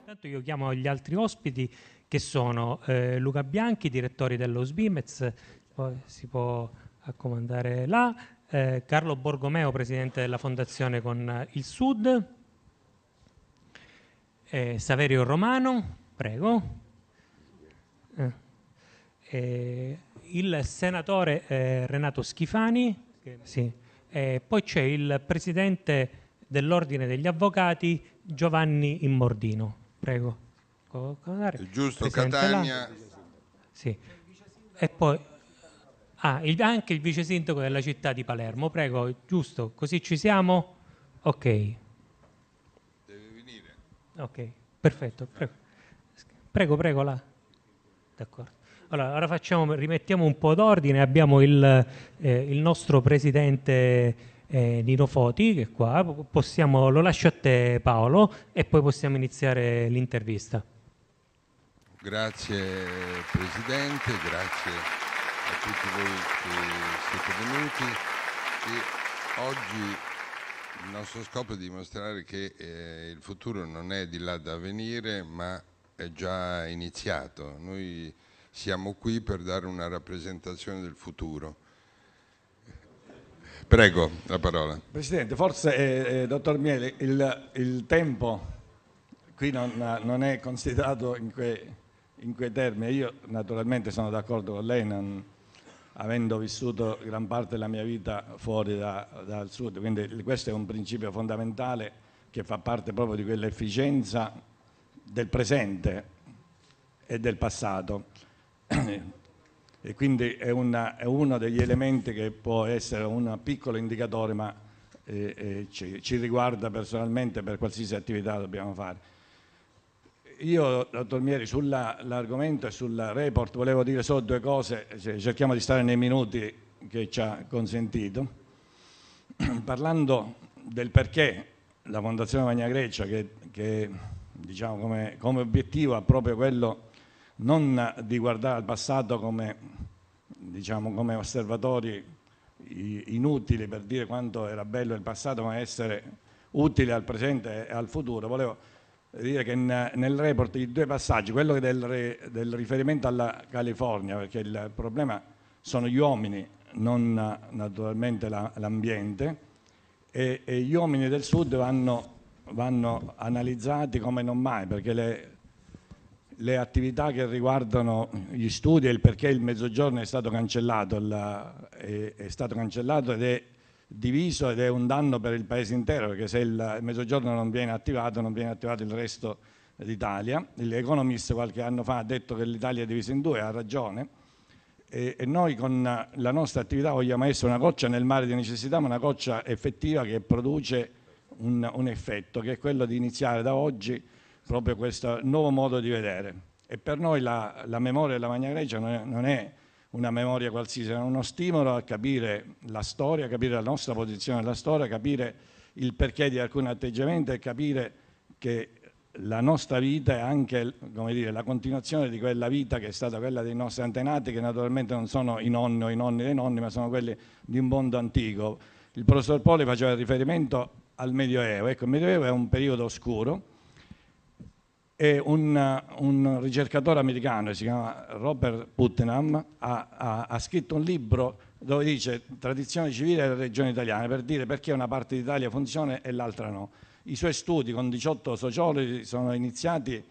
Intanto io chiamo gli altri ospiti che sono eh, Luca Bianchi, direttore dello SBIMEZ, poi si può accomandare là, eh, Carlo Borgomeo, presidente della fondazione con eh, il Sud, eh, Saverio Romano, prego, eh, il senatore eh, Renato Schifani, sì, eh, poi c'è il presidente dell'Ordine degli Avvocati Giovanni Immordino. Prego. Il giusto presidente Catania. Sì. E poi ah, il, anche il vice sindaco della città di Palermo. Prego, giusto, così ci siamo? Ok. Deve venire. Ok, perfetto. Prego, prego, prego là. D'accordo. Allora, ora facciamo, rimettiamo un po' d'ordine, abbiamo il, eh, il nostro presidente eh, Nino Foti che è qua, possiamo, lo lascio a te Paolo e poi possiamo iniziare l'intervista. Grazie Presidente, grazie a tutti voi che siete venuti. E oggi il nostro scopo è dimostrare che eh, il futuro non è di là da venire, ma è già iniziato. Noi siamo qui per dare una rappresentazione del futuro. Prego, la parola. Presidente, forse, eh, eh dottor Miele, il, il tempo qui non, non, è considerato in quei, in quei, termini. Io naturalmente sono d'accordo con lei, non, avendo vissuto gran parte della mia vita fuori da, dal sud, quindi questo è un principio fondamentale che fa parte proprio di quell'efficienza del presente e del passato e quindi è, una, è, uno degli elementi che può essere un piccolo indicatore, ma eh, eh, ci, ci, riguarda personalmente per qualsiasi attività dobbiamo fare. Io, dottor Mieri, sull'argomento e sul report volevo dire solo due cose, cerchiamo di stare nei minuti che ci ha consentito. Parlando del perché la Fondazione Magna Grecia, che, che diciamo come, come obiettivo ha proprio quello non di guardare al passato come, diciamo, come osservatori inutili per dire quanto era bello il passato, ma essere utile al presente e al futuro. Volevo dire che nel report i due passaggi, quello del, del, riferimento alla California, perché il problema sono gli uomini, non naturalmente l'ambiente, la, e, e, gli uomini del sud vanno, vanno analizzati come non mai, perché le, le attività che riguardano gli studi e il perché il mezzogiorno è stato cancellato, la, è, è stato cancellato ed è diviso ed è un danno per il paese intero perché se il mezzogiorno non viene attivato non viene attivato il resto d'Italia. L'Economist qualche anno fa ha detto che l'Italia è divisa in due, ha ragione e, noi con la nostra attività vogliamo essere una goccia nel mare di necessità ma una goccia effettiva che produce un, un effetto che è quello di iniziare da oggi proprio questo nuovo modo di vedere. E per noi la, la memoria della Magna Grecia non è, non è una memoria qualsiasi, è uno stimolo a capire la storia, capire la nostra posizione nella storia, capire il perché di alcuni atteggiamenti e capire che la nostra vita è anche dire, la continuazione di quella vita che è stata quella dei nostri antenati, che naturalmente non sono i nonni o i nonni dei nonni, ma sono quelli di un mondo antico. Il professor Poli faceva riferimento al Medioevo, ecco, il Medioevo è un periodo oscuro e un, un, ricercatore americano, si chiama Robert Putnam, ha, ha, ha, scritto un libro dove dice tradizione civile delle regioni italiane per dire perché una parte d'Italia funziona e l'altra no. I suoi studi con 18 sociologi sono iniziati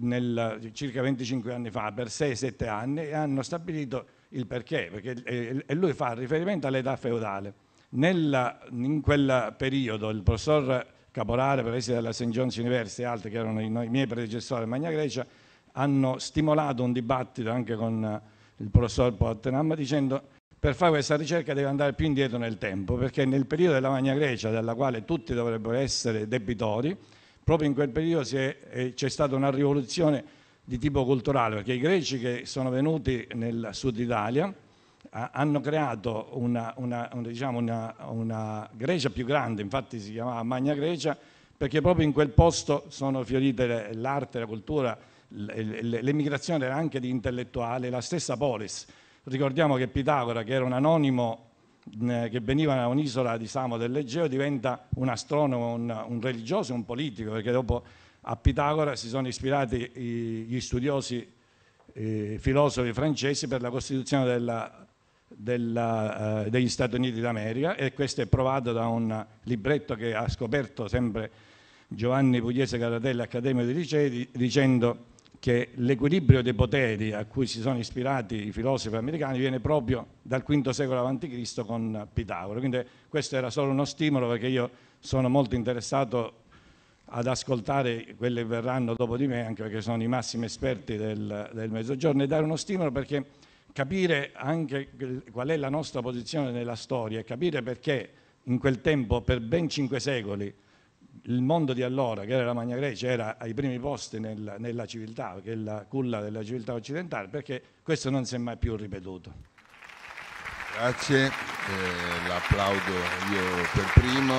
nel, circa 25 anni fa, per 6-7 anni, e hanno stabilito il perché, perché e, lui fa riferimento all'età feudale. Nella, in quel periodo il professor Caporale, preside della St. John's University e altri che erano i, i miei predecessori in Magna Grecia, hanno stimolato un dibattito anche con eh, il professor Pottenham dicendo per fare questa ricerca deve andare più indietro nel tempo, perché nel periodo della Magna Grecia, della quale tutti dovrebbero essere debitori, proprio in quel periodo eh, c'è stata una rivoluzione di tipo culturale, perché i greci che sono venuti nel sud Italia hanno creato una, una, un, diciamo una, una, Grecia più grande, infatti si chiamava Magna Grecia, perché proprio in quel posto sono fiorite l'arte, la cultura, l'emigrazione era anche di intellettuali, la stessa polis. Ricordiamo che Pitagora, che era un anonimo che veniva da un'isola di Samo dell'Egeo, diventa un astronomo, un, un, religioso, un politico, perché dopo a Pitagora si sono ispirati gli studiosi, i eh, filosofi francesi per la costituzione della della, eh, degli Stati Uniti d'America e questo è provato da un libretto che ha scoperto sempre Giovanni Pugliese Caratelli, Accademia di Riceti, dicendo che l'equilibrio dei poteri a cui si sono ispirati i filosofi americani viene proprio dal V secolo a.C. con Pitagora. Quindi questo era solo uno stimolo perché io sono molto interessato ad ascoltare quelli che verranno dopo di me, anche perché sono i massimi esperti del, del Mezzogiorno, e dare uno stimolo perché capire anche qual è la nostra posizione nella storia e capire perché in quel tempo, per ben cinque secoli, il mondo di allora, che era la Magna Grecia, era ai primi posti nel, nella civiltà, che è la culla della civiltà occidentale, perché questo non si è mai più ripetuto. Grazie, eh, l'applaudo io per primo.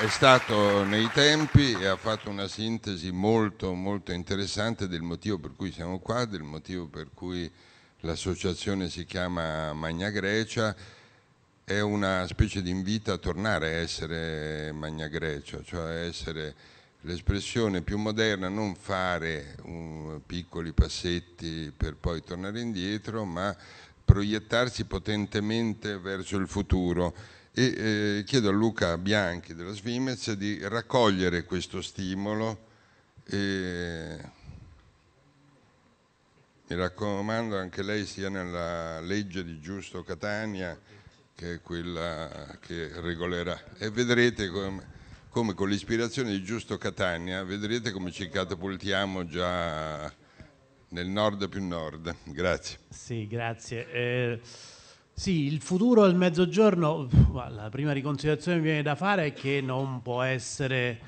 È stato nei tempi e ha fatto una sintesi molto, molto interessante del motivo per cui siamo qua, del motivo per cui l'associazione si chiama Magna Grecia. È una specie di invito a tornare a essere Magna Grecia, cioè essere l'espressione più moderna, non fare un, piccoli passetti per poi tornare indietro, ma proiettarsi potentemente verso il futuro e eh, chiedo a Luca Bianchi della Svimez di raccogliere questo stimolo. E... Mi raccomando anche lei sia nella legge di Giusto Catania che è quella che regolerà e vedrete come, come con l'ispirazione di Giusto Catania vedrete come ci catapultiamo già nel nord più nord. Grazie. Sì, grazie. Eh... Sì, il futuro del mezzogiorno, la prima riconsiderazione che mi viene da fare è che non può essere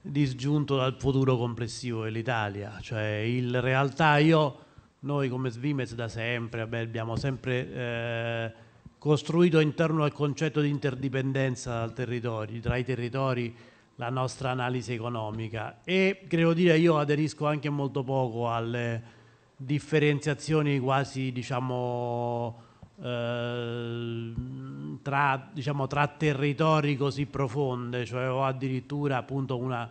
disgiunto dal futuro complessivo dell'Italia, cioè in realtà io, noi come Svimez da sempre vabbè, abbiamo sempre eh, costruito intorno al concetto di interdipendenza territorio, tra i territori la nostra analisi economica e credo dire io aderisco anche molto poco alle differenziazioni quasi diciamo eh, tra, diciamo, tra, territori così profonde, cioè o addirittura appunto una,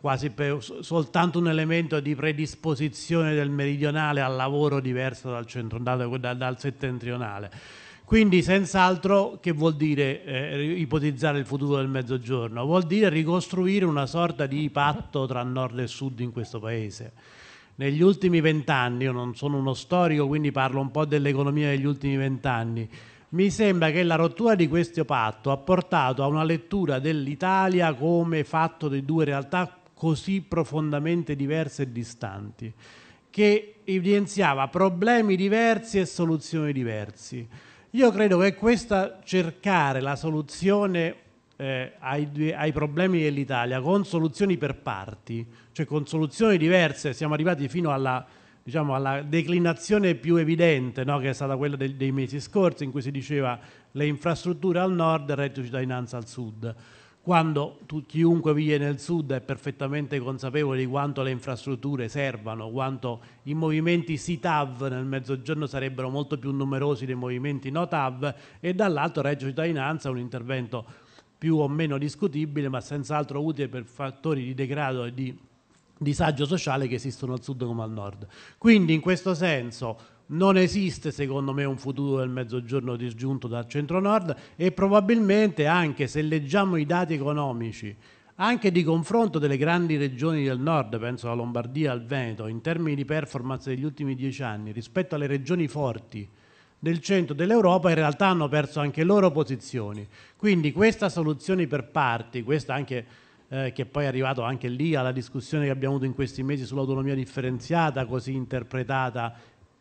quasi per, soltanto un elemento di predisposizione del meridionale al lavoro diverso dal, centro, dal, dal settentrionale. Quindi senz'altro che vuol dire eh, ipotizzare il futuro del mezzogiorno? Vuol dire ricostruire una sorta di patto tra nord e sud in questo paese negli ultimi vent'anni, io non sono uno storico, quindi parlo un po' dell'economia degli ultimi vent'anni, mi sembra che la rottura di questo patto ha portato a una lettura dell'Italia come fatto di due realtà così profondamente diverse e distanti, che evidenziava problemi diversi e soluzioni diverse. Io credo che questa cercare la soluzione eh, ai, ai problemi dell'Italia con soluzioni per parti, cioè con soluzioni diverse siamo arrivati fino alla, diciamo, alla declinazione più evidente, no? che è stata quella dei, dei mesi scorsi, in cui si diceva le infrastrutture al nord e il reddito di cittadinanza al sud quando tu, chiunque vive nel sud è perfettamente consapevole di quanto le infrastrutture servano, quanto i movimenti SITAV nel mezzogiorno sarebbero molto più numerosi dei movimenti NOTAV e dall'altro Reggio Cittadinanza è un intervento più o meno discutibile ma senz'altro utile per fattori di degrado e di disagio sociale che esistono al sud come al nord. Quindi in questo senso non esiste secondo me un futuro del mezzogiorno disgiunto dal centro-nord e probabilmente anche se leggiamo i dati economici anche di confronto delle grandi regioni del nord, penso alla Lombardia, al Veneto, in termini di performance degli ultimi dieci anni rispetto alle regioni forti del centro dell'Europa, in realtà hanno perso anche loro posizioni. Quindi questa soluzione per parti, questa anche eh, che poi è arrivato anche lì alla discussione che abbiamo avuto in questi mesi sull'autonomia differenziata, così interpretata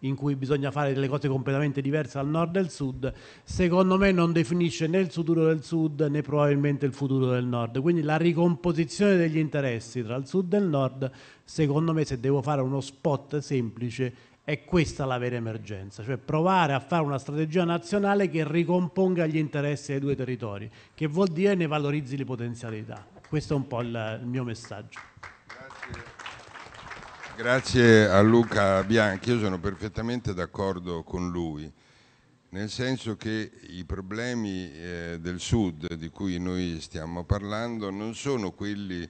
in cui bisogna fare delle cose completamente diverse al nord e al sud, secondo me non definisce né il futuro del sud né probabilmente il futuro del nord. Quindi la ricomposizione degli interessi tra il sud e il nord, secondo me se devo fare uno spot semplice, è questa la vera emergenza, cioè provare a fare una strategia nazionale che ricomponga gli interessi dei due territori, che vuol dire ne valorizzi le potenzialità. Questo è un po' il, il mio messaggio. Grazie. Grazie a Luca Bianchi, io sono perfettamente d'accordo con lui nel senso che i problemi eh, del sud di cui noi stiamo parlando non sono quelli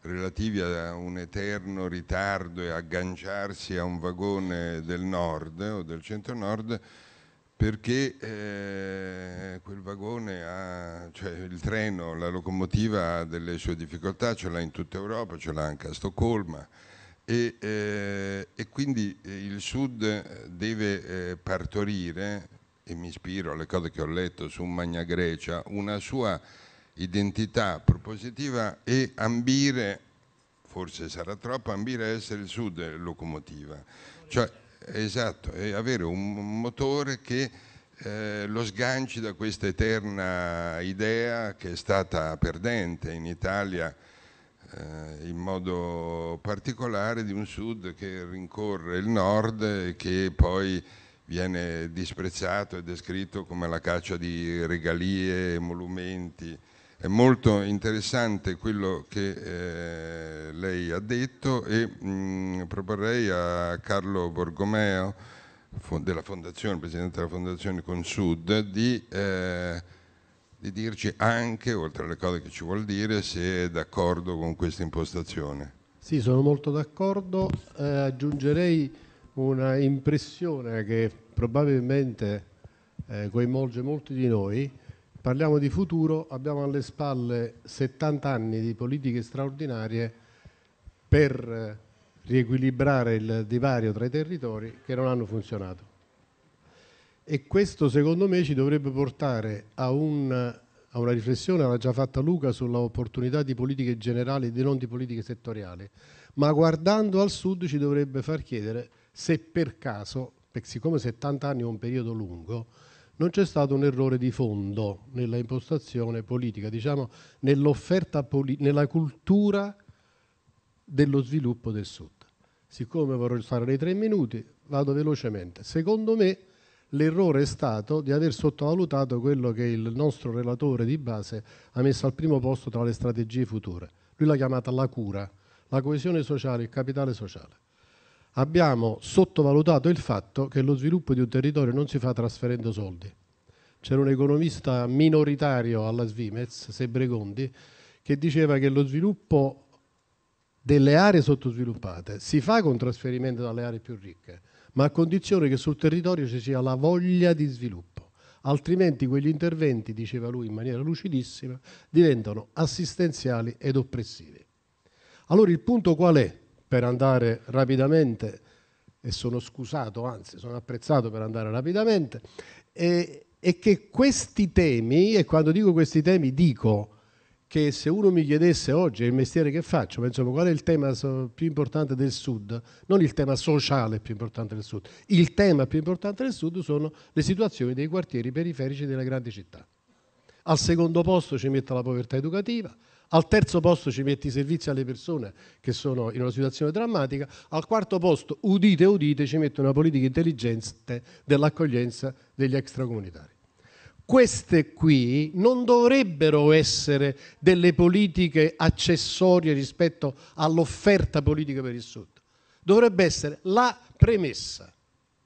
relativi a un eterno ritardo e agganciarsi a un vagone del nord o del centro nord, perché eh, quel vagone ha, cioè il treno, la locomotiva ha delle sue difficoltà, ce l'ha in tutta Europa, ce l'ha anche a Stoccolma e, eh, e quindi eh, il sud eh, deve eh, partorire, e mi ispiro alle cose che ho letto su Magna Grecia, una sua identità propositiva e ambire, forse sarà troppo, ambire a essere il sud locomotiva. Cioè, Esatto, e avere un motore che eh, lo sganci da questa eterna idea che è stata perdente in Italia eh, in modo particolare di un sud che rincorre il nord e che poi viene disprezzato e descritto come la caccia di regalie, emolumenti è molto interessante quello che eh, lei ha detto e mh, mm, proporrei a Carlo Borgomeo, della Fondazione, Presidente della Fondazione Consud, di, eh, di dirci anche, oltre alle cose che ci vuol dire, se è d'accordo con questa impostazione. Sì, sono molto d'accordo. Eh, aggiungerei una impressione che probabilmente eh, coinvolge molti di noi, Parliamo di futuro, abbiamo alle spalle 70 anni di politiche straordinarie per riequilibrare il divario tra i territori che non hanno funzionato. E questo secondo me ci dovrebbe portare a, un, a una riflessione, l'ha già fatta Luca, sull'opportunità di politiche generali e non di politiche settoriali, ma guardando al sud ci dovrebbe far chiedere se per caso, siccome 70 anni è un periodo lungo, non c'è stato un errore di fondo nella impostazione politica, diciamo nell'offerta, nella cultura dello sviluppo del Sud. Siccome vorrei stare nei tre minuti, vado velocemente. Secondo me l'errore è stato di aver sottovalutato quello che il nostro relatore di base ha messo al primo posto tra le strategie future. Lui l'ha chiamata la cura, la coesione sociale, il capitale sociale abbiamo sottovalutato il fatto che lo sviluppo di un territorio non si fa trasferendo soldi. C'era un economista minoritario alla Svimez, Sebregondi, che diceva che lo sviluppo delle aree sottosviluppate si fa con trasferimento dalle aree più ricche, ma a condizione che sul territorio ci sia la voglia di sviluppo. Altrimenti quegli interventi, diceva lui in maniera lucidissima, diventano assistenziali ed oppressivi. Allora il punto qual è? per andare rapidamente e sono scusato, anzi sono apprezzato per andare rapidamente, e, e che questi temi, e quando dico questi temi dico che se uno mi chiedesse oggi il mestiere che faccio, penso qual è il tema più importante del Sud, non il tema sociale più importante del Sud, il tema più importante del Sud sono le situazioni dei quartieri periferici delle grandi città. Al secondo posto ci mette la povertà educativa, al terzo posto ci metti i servizi alle persone, che sono in una situazione drammatica. Al quarto posto udite, udite ci mette una politica intelligente dell'accoglienza degli extracomunitari. Queste qui non dovrebbero essere delle politiche accessorie rispetto all'offerta politica per il Sud. Dovrebbe essere la premessa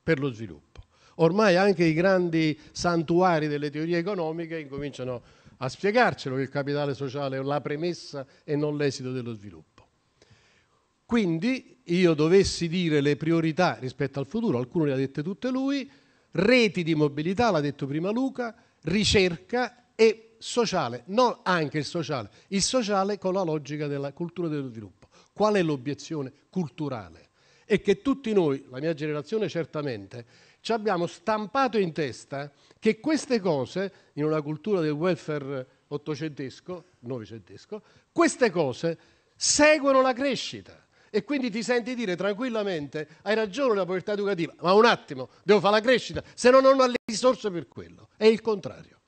per lo sviluppo. Ormai anche i grandi santuari delle teorie economiche incominciano a a spiegarcelo che il capitale sociale è la premessa e non l'esito dello sviluppo. Quindi io dovessi dire le priorità rispetto al futuro, alcune le ha dette tutte lui, reti di mobilità, l'ha detto prima Luca, ricerca e sociale, non anche il sociale, il sociale con la logica della cultura dello sviluppo. Qual è l'obiezione culturale? È che tutti noi, la mia generazione certamente, ci abbiamo stampato in testa che queste cose, in una cultura del *welfare* ottocentesco, novecentesco, seguono la crescita e quindi ti senti dire tranquillamente «hai ragione la povertà educativa, ma un attimo, devo fare la crescita, se no non ho le risorse per quello». È il contrario.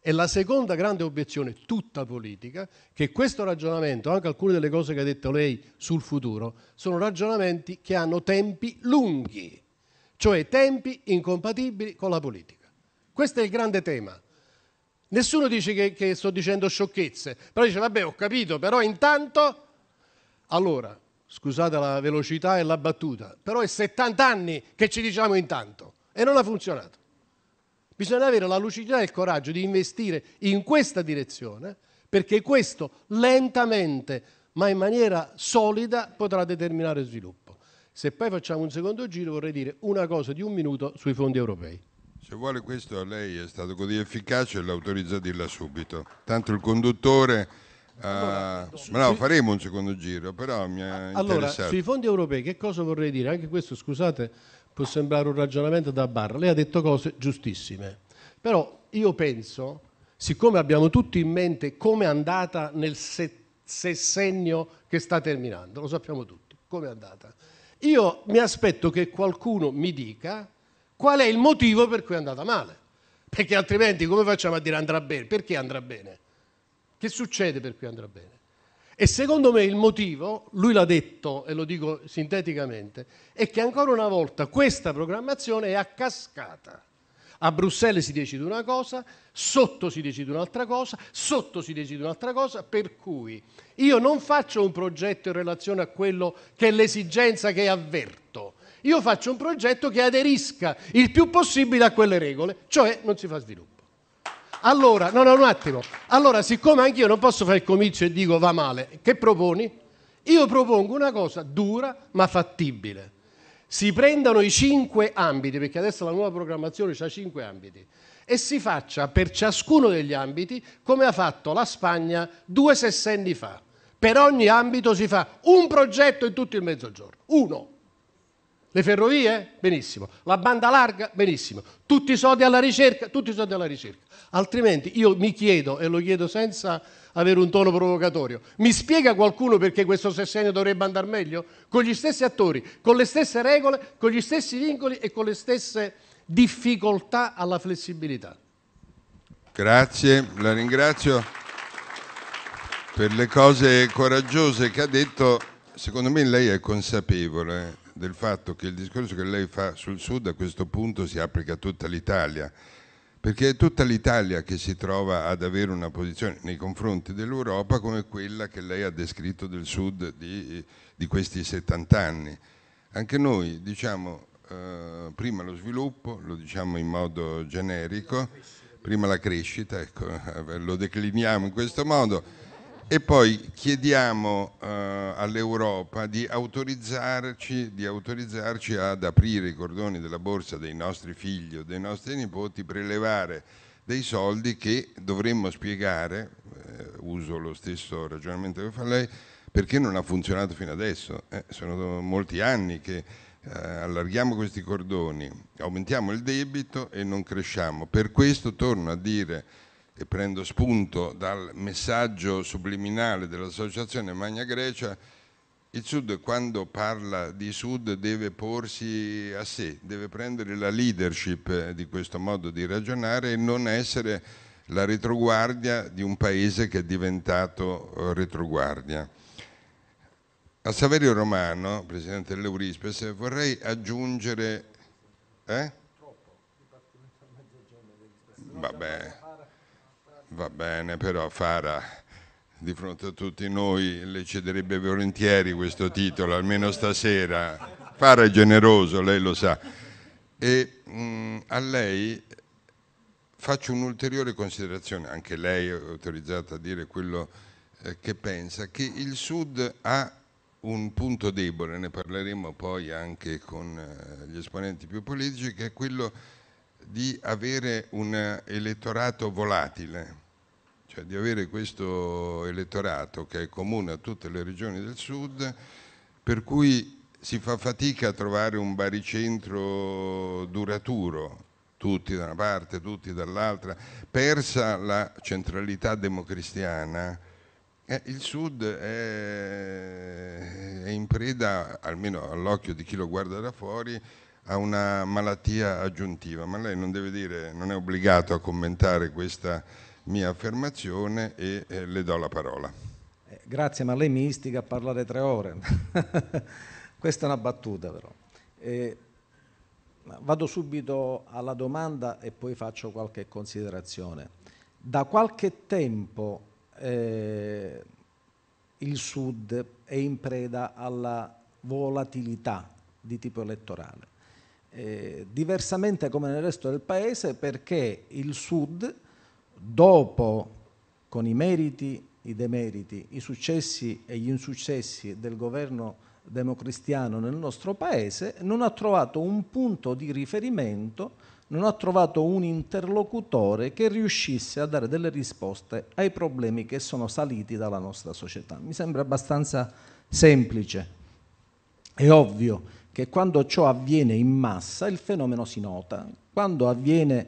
E la seconda grande obiezione, tutta politica, che questo ragionamento, anche alcune delle cose che ha detto lei sul futuro, sono ragionamenti che hanno tempi lunghi cioè tempi incompatibili con la politica. Questo è il grande tema. Nessuno dice che, che sto dicendo sciocchezze, però dice vabbè ho capito, però intanto... Allora, scusate la velocità e la battuta, però è 70 anni che ci diciamo intanto e non ha funzionato. Bisogna avere la lucidità e il coraggio di investire in questa direzione perché questo lentamente ma in maniera solida potrà determinare sviluppo. Se poi facciamo un secondo giro, vorrei dire una cosa di un minuto sui fondi europei. Se vuole questo a lei è stato così efficace, l'autorizza a dirla subito. Tanto il conduttore... Uh, ma no, faremo un secondo giro, però mi ha Allora, sui fondi europei che cosa vorrei dire? Anche questo, scusate, può sembrare un ragionamento da bar. Lei ha detto cose giustissime, però io penso, siccome abbiamo tutti in mente come è andata nel sessennio che sta terminando, lo sappiamo tutti, come è andata. Io mi aspetto che qualcuno mi dica qual è il motivo per cui è andata male, perché altrimenti come facciamo a dire andrà bene? Perché andrà bene? Che succede per cui andrà bene? E secondo me il motivo, lui l'ha detto e lo dico sinteticamente, è che ancora una volta questa programmazione è a cascata. A Bruxelles si decide una cosa, sotto si decide un'altra cosa, sotto si decide un'altra cosa, per cui io non faccio un progetto in relazione a quello che è l'esigenza che avverto. Io faccio un progetto che aderisca il più possibile a quelle regole, cioè non si fa sviluppo. Allora, no, no, un attimo. Allora, siccome anch'io non posso fare il comizio e dico va male, che proponi? Io propongo una cosa dura ma fattibile si prendano i cinque ambiti, perché adesso la nuova programmazione ha cinque ambiti, e si faccia per ciascuno degli ambiti come ha fatto la Spagna due sessenni fa. Per ogni ambito si fa un progetto in tutto il Mezzogiorno, uno. Le ferrovie? Benissimo. La banda larga? Benissimo. Tutti i soldi alla ricerca? Tutti i soldi alla ricerca. Altrimenti io mi chiedo, e lo chiedo senza avere un tono provocatorio, mi spiega qualcuno perché questo sessegno dovrebbe andare meglio? Con gli stessi attori, con le stesse regole, con gli stessi vincoli e con le stesse difficoltà alla flessibilità. Grazie, la ringrazio per le cose coraggiose che ha detto. Secondo me lei è consapevole eh del fatto che il discorso che lei fa sul sud a questo punto si applica a tutta l'Italia, perché è tutta l'Italia che si trova ad avere una posizione nei confronti dell'Europa come quella che lei ha descritto del sud di, di questi 70 anni. Anche noi diciamo eh, prima lo sviluppo, lo diciamo in modo generico, prima la crescita, ecco, lo decliniamo in questo modo e poi chiediamo eh, all'Europa di autorizzarci, di autorizzarci, ad aprire i cordoni della borsa dei nostri figli o dei nostri nipoti, prelevare dei soldi che dovremmo spiegare, eh, uso lo stesso ragionamento che fa lei, perché non ha funzionato fino adesso. Eh, sono molti anni che eh, allarghiamo questi cordoni, aumentiamo il debito e non cresciamo. Per questo torno a dire e prendo spunto dal messaggio subliminale dell'Associazione Magna Grecia, il Sud quando parla di Sud deve porsi a sé, deve prendere la leadership eh, di questo modo di ragionare e non essere la retroguardia di un paese che è diventato eh, retroguardia. A Saverio Romano, presidente dell'Eurispes, vorrei aggiungere... Eh? Vabbè, Va bene, però Fara di fronte a tutti noi le cederebbe volentieri questo titolo, almeno stasera. Fara è generoso, lei lo sa. E mh, mm, a lei faccio un'ulteriore considerazione, anche lei è autorizzata a dire quello eh, che pensa, che il Sud ha un punto debole, ne parleremo poi anche con eh, gli esponenti più politici, che è quello di avere un elettorato volatile, cioè di avere questo elettorato che è comune a tutte le regioni del sud, per cui si fa fatica a trovare un baricentro duraturo, tutti da una parte, tutti dall'altra, persa la centralità democristiana, eh, il Sud è, è in preda, almeno all'occhio di chi lo guarda da fuori, a una malattia aggiuntiva, ma lei non deve dire, non è obbligato a commentare questa mia affermazione e eh, le do la parola. Eh, grazie, ma lei mi istiga a parlare tre ore. questa è una battuta però. Eh, vado subito alla domanda e poi faccio qualche considerazione. Da qualche tempo eh, il Sud è in preda alla volatilità di tipo elettorale. Eh, diversamente come nel resto del paese perché il Sud, dopo con i meriti, i demeriti, i successi e gli insuccessi del governo democristiano nel nostro paese, non ha trovato un punto di riferimento, non ha trovato un interlocutore che riuscisse a dare delle risposte ai problemi che sono saliti dalla nostra società. Mi sembra abbastanza semplice, è ovvio che quando ciò avviene in massa il fenomeno si nota, quando avviene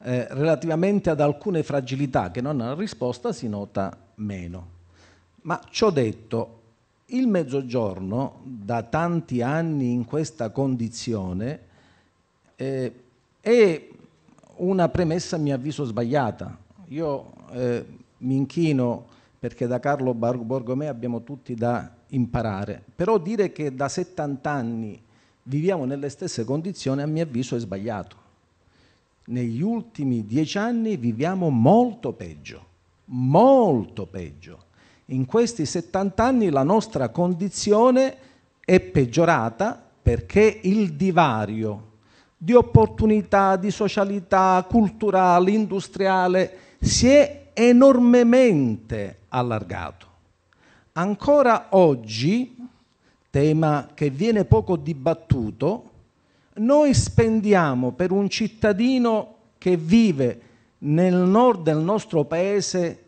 eh, relativamente ad alcune fragilità che non hanno risposta si nota meno. Ma ciò detto, il mezzogiorno da tanti anni in questa condizione eh, è una premessa a mio avviso sbagliata. Io eh, mi inchino perché da Carlo Borgomè abbiamo tutti da imparare, però dire che da 70 anni viviamo nelle stesse condizioni, a mio avviso è sbagliato. Negli ultimi dieci anni viviamo molto peggio, molto peggio. In questi 70 anni la nostra condizione è peggiorata perché il divario di opportunità, di socialità, culturale, industriale si è enormemente allargato. Ancora oggi tema che viene poco dibattuto, noi spendiamo per un cittadino che vive nel nord del nostro paese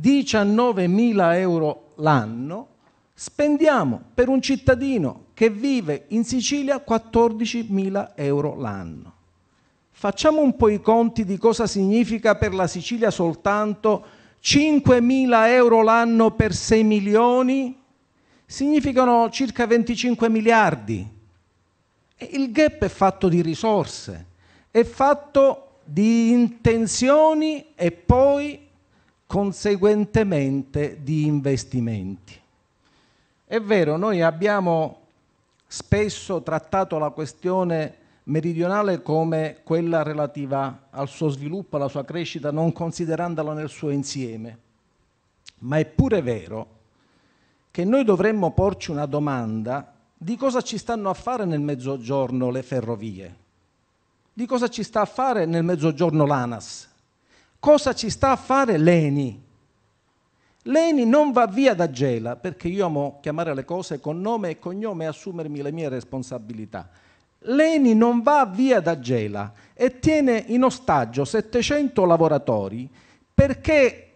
19.000 euro l'anno, spendiamo per un cittadino che vive in Sicilia 14.000 euro l'anno. Facciamo un po' i conti di cosa significa per la Sicilia soltanto 5.000 euro l'anno per 6 milioni significano circa 25 miliardi. Il gap è fatto di risorse, è fatto di intenzioni e poi conseguentemente di investimenti. È vero, noi abbiamo spesso trattato la questione meridionale come quella relativa al suo sviluppo, alla sua crescita, non considerandola nel suo insieme, ma è pure vero che noi dovremmo porci una domanda di cosa ci stanno a fare nel mezzogiorno le ferrovie, di cosa ci sta a fare nel mezzogiorno l'ANAS, cosa ci sta a fare l'ENI. L'ENI non va via da Gela, perché io amo chiamare le cose con nome e cognome e assumermi le mie responsabilità. L'ENI non va via da Gela e tiene in ostaggio 700 lavoratori perché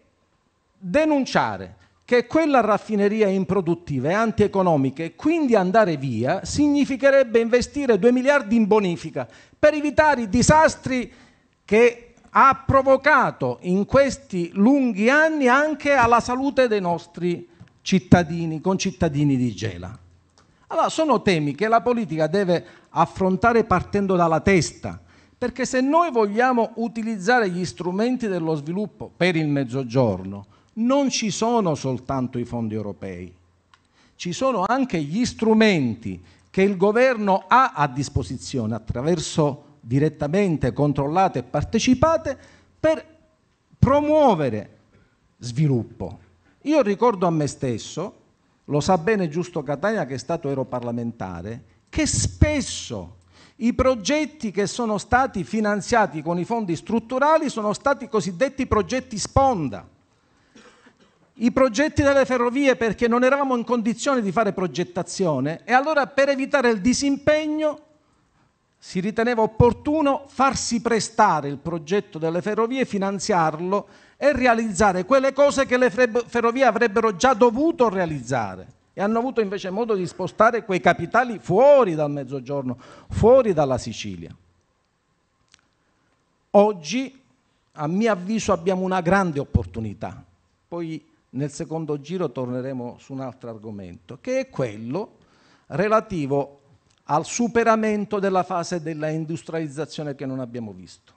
denunciare che quella raffineria è improduttiva e antieconomica e quindi andare via significherebbe investire 2 miliardi in bonifica per evitare i disastri che ha provocato in questi lunghi anni anche alla salute dei nostri cittadini, concittadini di Gela. Allora sono temi che la politica deve affrontare partendo dalla testa, perché se noi vogliamo utilizzare gli strumenti dello sviluppo per il mezzogiorno, non ci sono soltanto i fondi europei, ci sono anche gli strumenti che il governo ha a disposizione attraverso direttamente controllate e partecipate per promuovere sviluppo. Io ricordo a me stesso, lo sa bene giusto Catania che è stato europarlamentare, che spesso i progetti che sono stati finanziati con i fondi strutturali sono stati cosiddetti progetti sponda i progetti delle ferrovie perché non eravamo in condizione di fare progettazione e allora per evitare il disimpegno si riteneva opportuno farsi prestare il progetto delle ferrovie, finanziarlo e realizzare quelle cose che le ferrovie avrebbero già dovuto realizzare e hanno avuto invece modo di spostare quei capitali fuori dal mezzogiorno, fuori dalla Sicilia. Oggi, a mio avviso, abbiamo una grande opportunità. Poi nel secondo giro torneremo su un altro argomento, che è quello relativo al superamento della fase della industrializzazione che non abbiamo visto.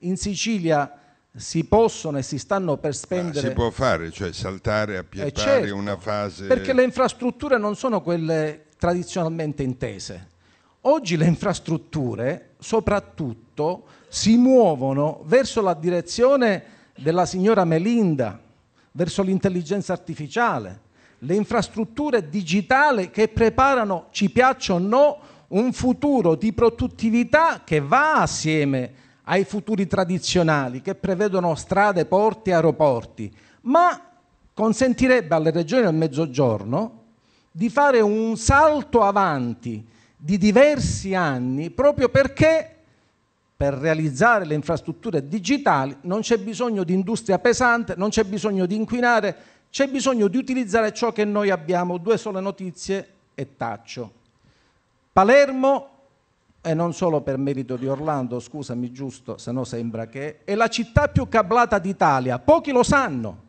In Sicilia si possono e si stanno per spendere... Ma si può fare, cioè saltare a eh, piattare certo, una fase... Perché le infrastrutture non sono quelle tradizionalmente intese. Oggi le infrastrutture soprattutto si muovono verso la direzione della signora Melinda, verso l'intelligenza artificiale, le infrastrutture digitali che preparano, ci piaccia o no, un futuro di produttività che va assieme ai futuri tradizionali che prevedono strade, porti, aeroporti, ma consentirebbe alle regioni del Mezzogiorno di fare un salto avanti di diversi anni proprio perché per realizzare le infrastrutture digitali non c'è bisogno di industria pesante, non c'è bisogno di inquinare, c'è bisogno di utilizzare ciò che noi abbiamo. Due sole notizie e taccio. Palermo, e non solo per merito di Orlando, scusami giusto, se no sembra che è la città più cablata d'Italia, pochi lo sanno.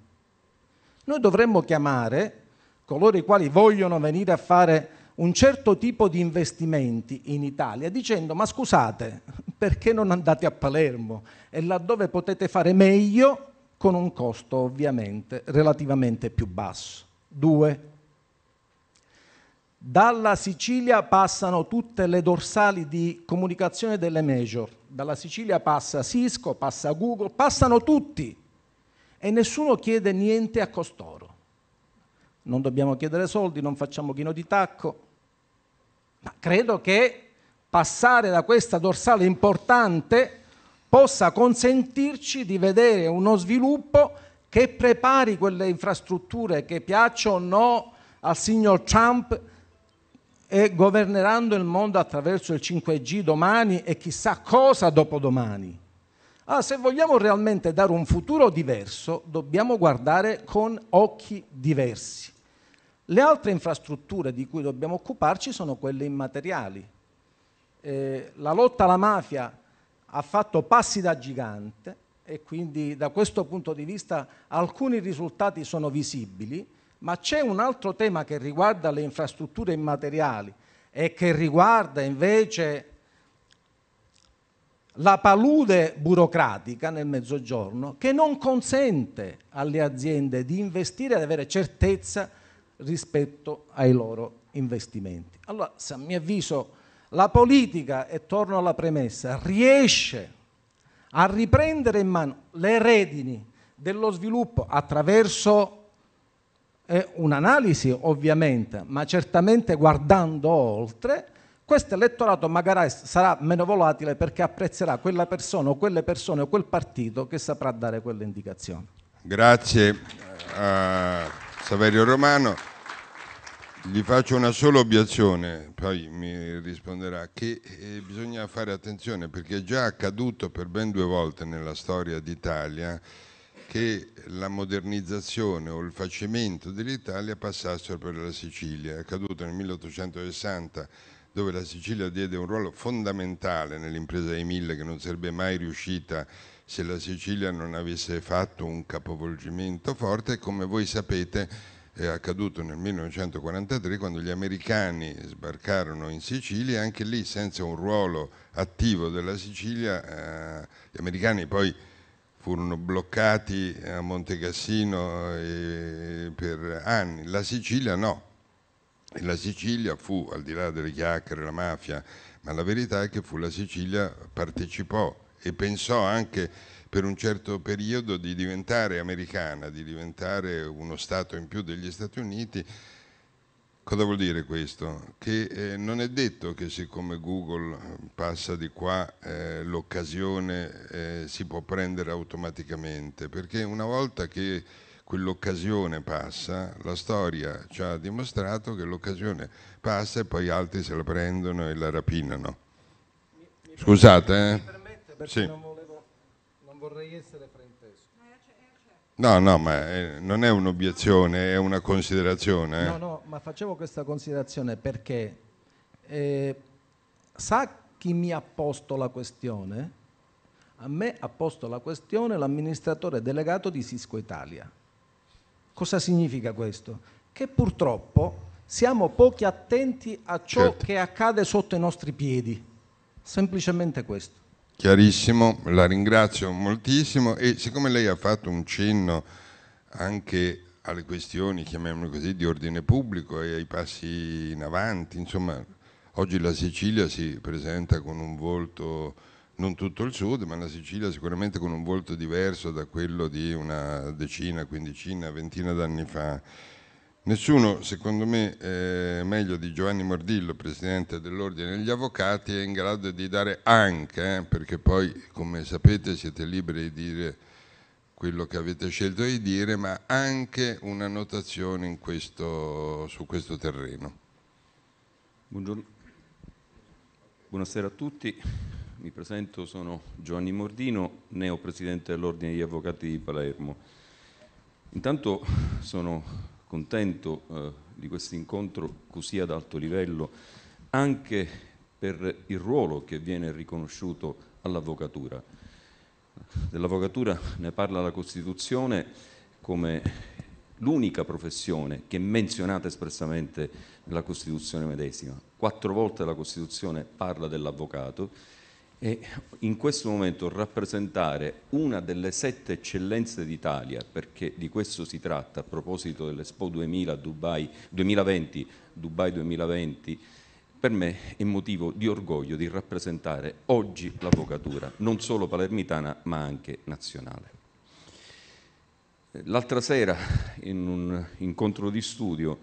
Noi dovremmo chiamare coloro i quali vogliono venire a fare un certo tipo di investimenti in Italia dicendo ma scusate, perché non andate a Palermo e laddove potete fare meglio con un costo ovviamente relativamente più basso. Due. Dalla Sicilia passano tutte le dorsali di comunicazione delle major. Dalla Sicilia passa Cisco, passa Google, passano tutti e nessuno chiede niente a costoro. Non dobbiamo chiedere soldi, non facciamo chino di tacco, ma credo che passare da questa dorsale importante possa consentirci di vedere uno sviluppo che prepari quelle infrastrutture che piacciono o no al signor Trump e governeranno il mondo attraverso il 5G domani e chissà cosa dopodomani. Allora, se vogliamo realmente dare un futuro diverso, dobbiamo guardare con occhi diversi. Le altre infrastrutture di cui dobbiamo occuparci sono quelle immateriali, eh, la lotta alla mafia ha fatto passi da gigante e quindi da questo punto di vista alcuni risultati sono visibili, ma c'è un altro tema che riguarda le infrastrutture immateriali e che riguarda invece la palude burocratica nel mezzogiorno che non consente alle aziende di investire e di avere certezza rispetto ai loro investimenti. Allora, a mio avviso, la politica, e torno alla premessa, riesce a riprendere in mano le redini dello sviluppo attraverso eh, un'analisi ovviamente, ma certamente guardando oltre, questo elettorato magari sarà meno volatile perché apprezzerà quella persona o quelle persone o quel partito che saprà dare quelle indicazioni. Grazie eh, a Saverio Romano. Gli faccio una sola obiezione, poi mi risponderà, che eh, bisogna fare attenzione perché è già accaduto per ben due volte nella storia d'Italia che la modernizzazione o il facimento dell'Italia passassero per la Sicilia. È accaduto nel 1860 dove la Sicilia diede un ruolo fondamentale nell'impresa dei mille che non sarebbe mai riuscita se la Sicilia non avesse fatto un capovolgimento forte, e come voi sapete è accaduto nel 1943 quando gli americani sbarcarono in Sicilia, e anche lì senza un ruolo attivo della Sicilia, eh, gli americani poi furono bloccati a Montecassino eh, per anni, la Sicilia no, la Sicilia fu, al di là delle chiacchiere, la mafia, ma la verità è che fu la Sicilia partecipò e pensò anche per un certo periodo di diventare americana, di diventare uno Stato in più degli Stati Uniti. Cosa vuol dire questo? Che eh, non è detto che siccome Google eh, passa di qua eh, l'occasione eh, si può prendere automaticamente, perché una volta che quell'occasione passa, la storia ci ha dimostrato che l'occasione passa e poi altri se la prendono e la rapinano. Mi, mi Scusate, eh? mi permette, perché Sì vorrei essere frainteso. No, no, ma eh, non è un'obiezione, è una considerazione. Eh? No, no, ma facevo questa considerazione perché eh, sa chi mi ha posto la questione? A me ha posto la questione l'amministratore delegato di Sisco Italia. Cosa significa questo? Che purtroppo siamo pochi attenti a ciò certo. che accade sotto i nostri piedi. Semplicemente questo chiarissimo, la ringrazio moltissimo e siccome lei ha fatto un cenno anche alle questioni, chiamiamole così, di ordine pubblico e ai passi in avanti, insomma, oggi la Sicilia si presenta con un volto, non tutto il sud, ma la Sicilia sicuramente con un volto diverso da quello di una decina, quindicina, ventina d'anni fa. Nessuno, secondo me, meglio di Giovanni Mordillo, presidente dell'Ordine degli Avvocati, è in grado di dare anche, eh, perché poi, come sapete, siete liberi di dire quello che avete scelto di dire, ma anche una notazione questo, su questo terreno. Buongiorno. Buonasera a tutti, mi presento, sono Giovanni Mordino, neo presidente dell'Ordine degli Avvocati di Palermo. Intanto sono contento eh, di questo incontro così ad alto livello anche per il ruolo che viene riconosciuto all'avvocatura. Dell'avvocatura ne parla la Costituzione come l'unica professione che è menzionata espressamente nella Costituzione medesima. Quattro volte la Costituzione parla dell'avvocato e in questo momento rappresentare una delle sette eccellenze d'Italia, perché di questo si tratta a proposito dell'Expo 2000 Dubai, 2020, Dubai 2020, per me è motivo di orgoglio di rappresentare oggi l'avvocatura, non solo palermitana ma anche nazionale. L'altra sera in un incontro di studio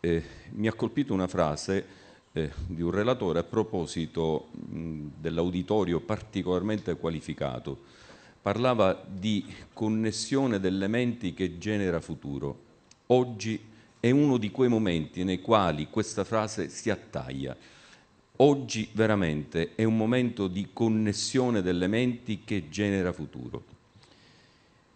eh, mi ha colpito una frase eh, di un relatore a proposito dell'auditorio particolarmente qualificato. Parlava di connessione delle menti che genera futuro. Oggi è uno di quei momenti nei quali questa frase si attaglia. Oggi veramente è un momento di connessione delle menti che genera futuro.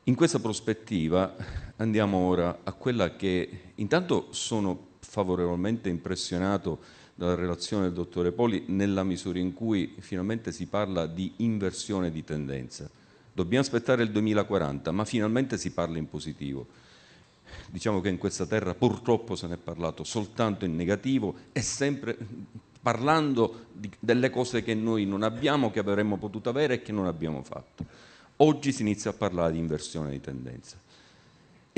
In questa prospettiva andiamo ora a quella che intanto sono favorevolmente impressionato dalla relazione del dottore Poli nella misura in cui finalmente si parla di inversione di tendenza. Dobbiamo aspettare il 2040, ma finalmente si parla in positivo. Diciamo che in questa terra purtroppo se ne è parlato soltanto in negativo e sempre parlando di, delle cose che noi non abbiamo, che avremmo potuto avere e che non abbiamo fatto. Oggi si inizia a parlare di inversione di tendenza.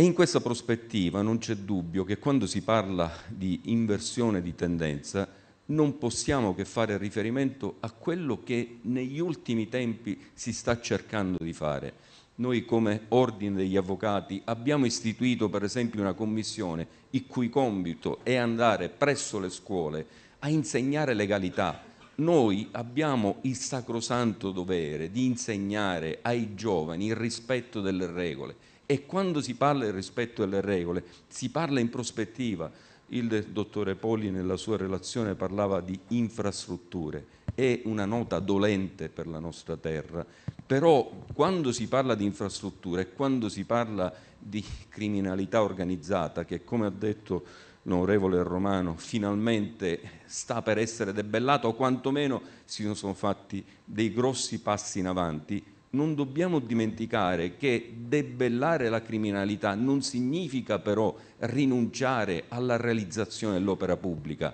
E In questa prospettiva non c'è dubbio che quando si parla di inversione di tendenza non possiamo che fare riferimento a quello che negli ultimi tempi si sta cercando di fare. Noi come Ordine degli Avvocati abbiamo istituito per esempio una commissione il cui compito è andare presso le scuole a insegnare legalità. Noi abbiamo il sacrosanto dovere di insegnare ai giovani il rispetto delle regole e quando si parla del rispetto delle regole, si parla in prospettiva. Il dottore Poli nella sua relazione parlava di infrastrutture, è una nota dolente per la nostra terra, però quando si parla di infrastrutture e quando si parla di criminalità organizzata, che come ha detto l'onorevole Romano finalmente sta per essere debellato o quantomeno si sono fatti dei grossi passi in avanti, non dobbiamo dimenticare che debellare la criminalità non significa però rinunciare alla realizzazione dell'opera pubblica.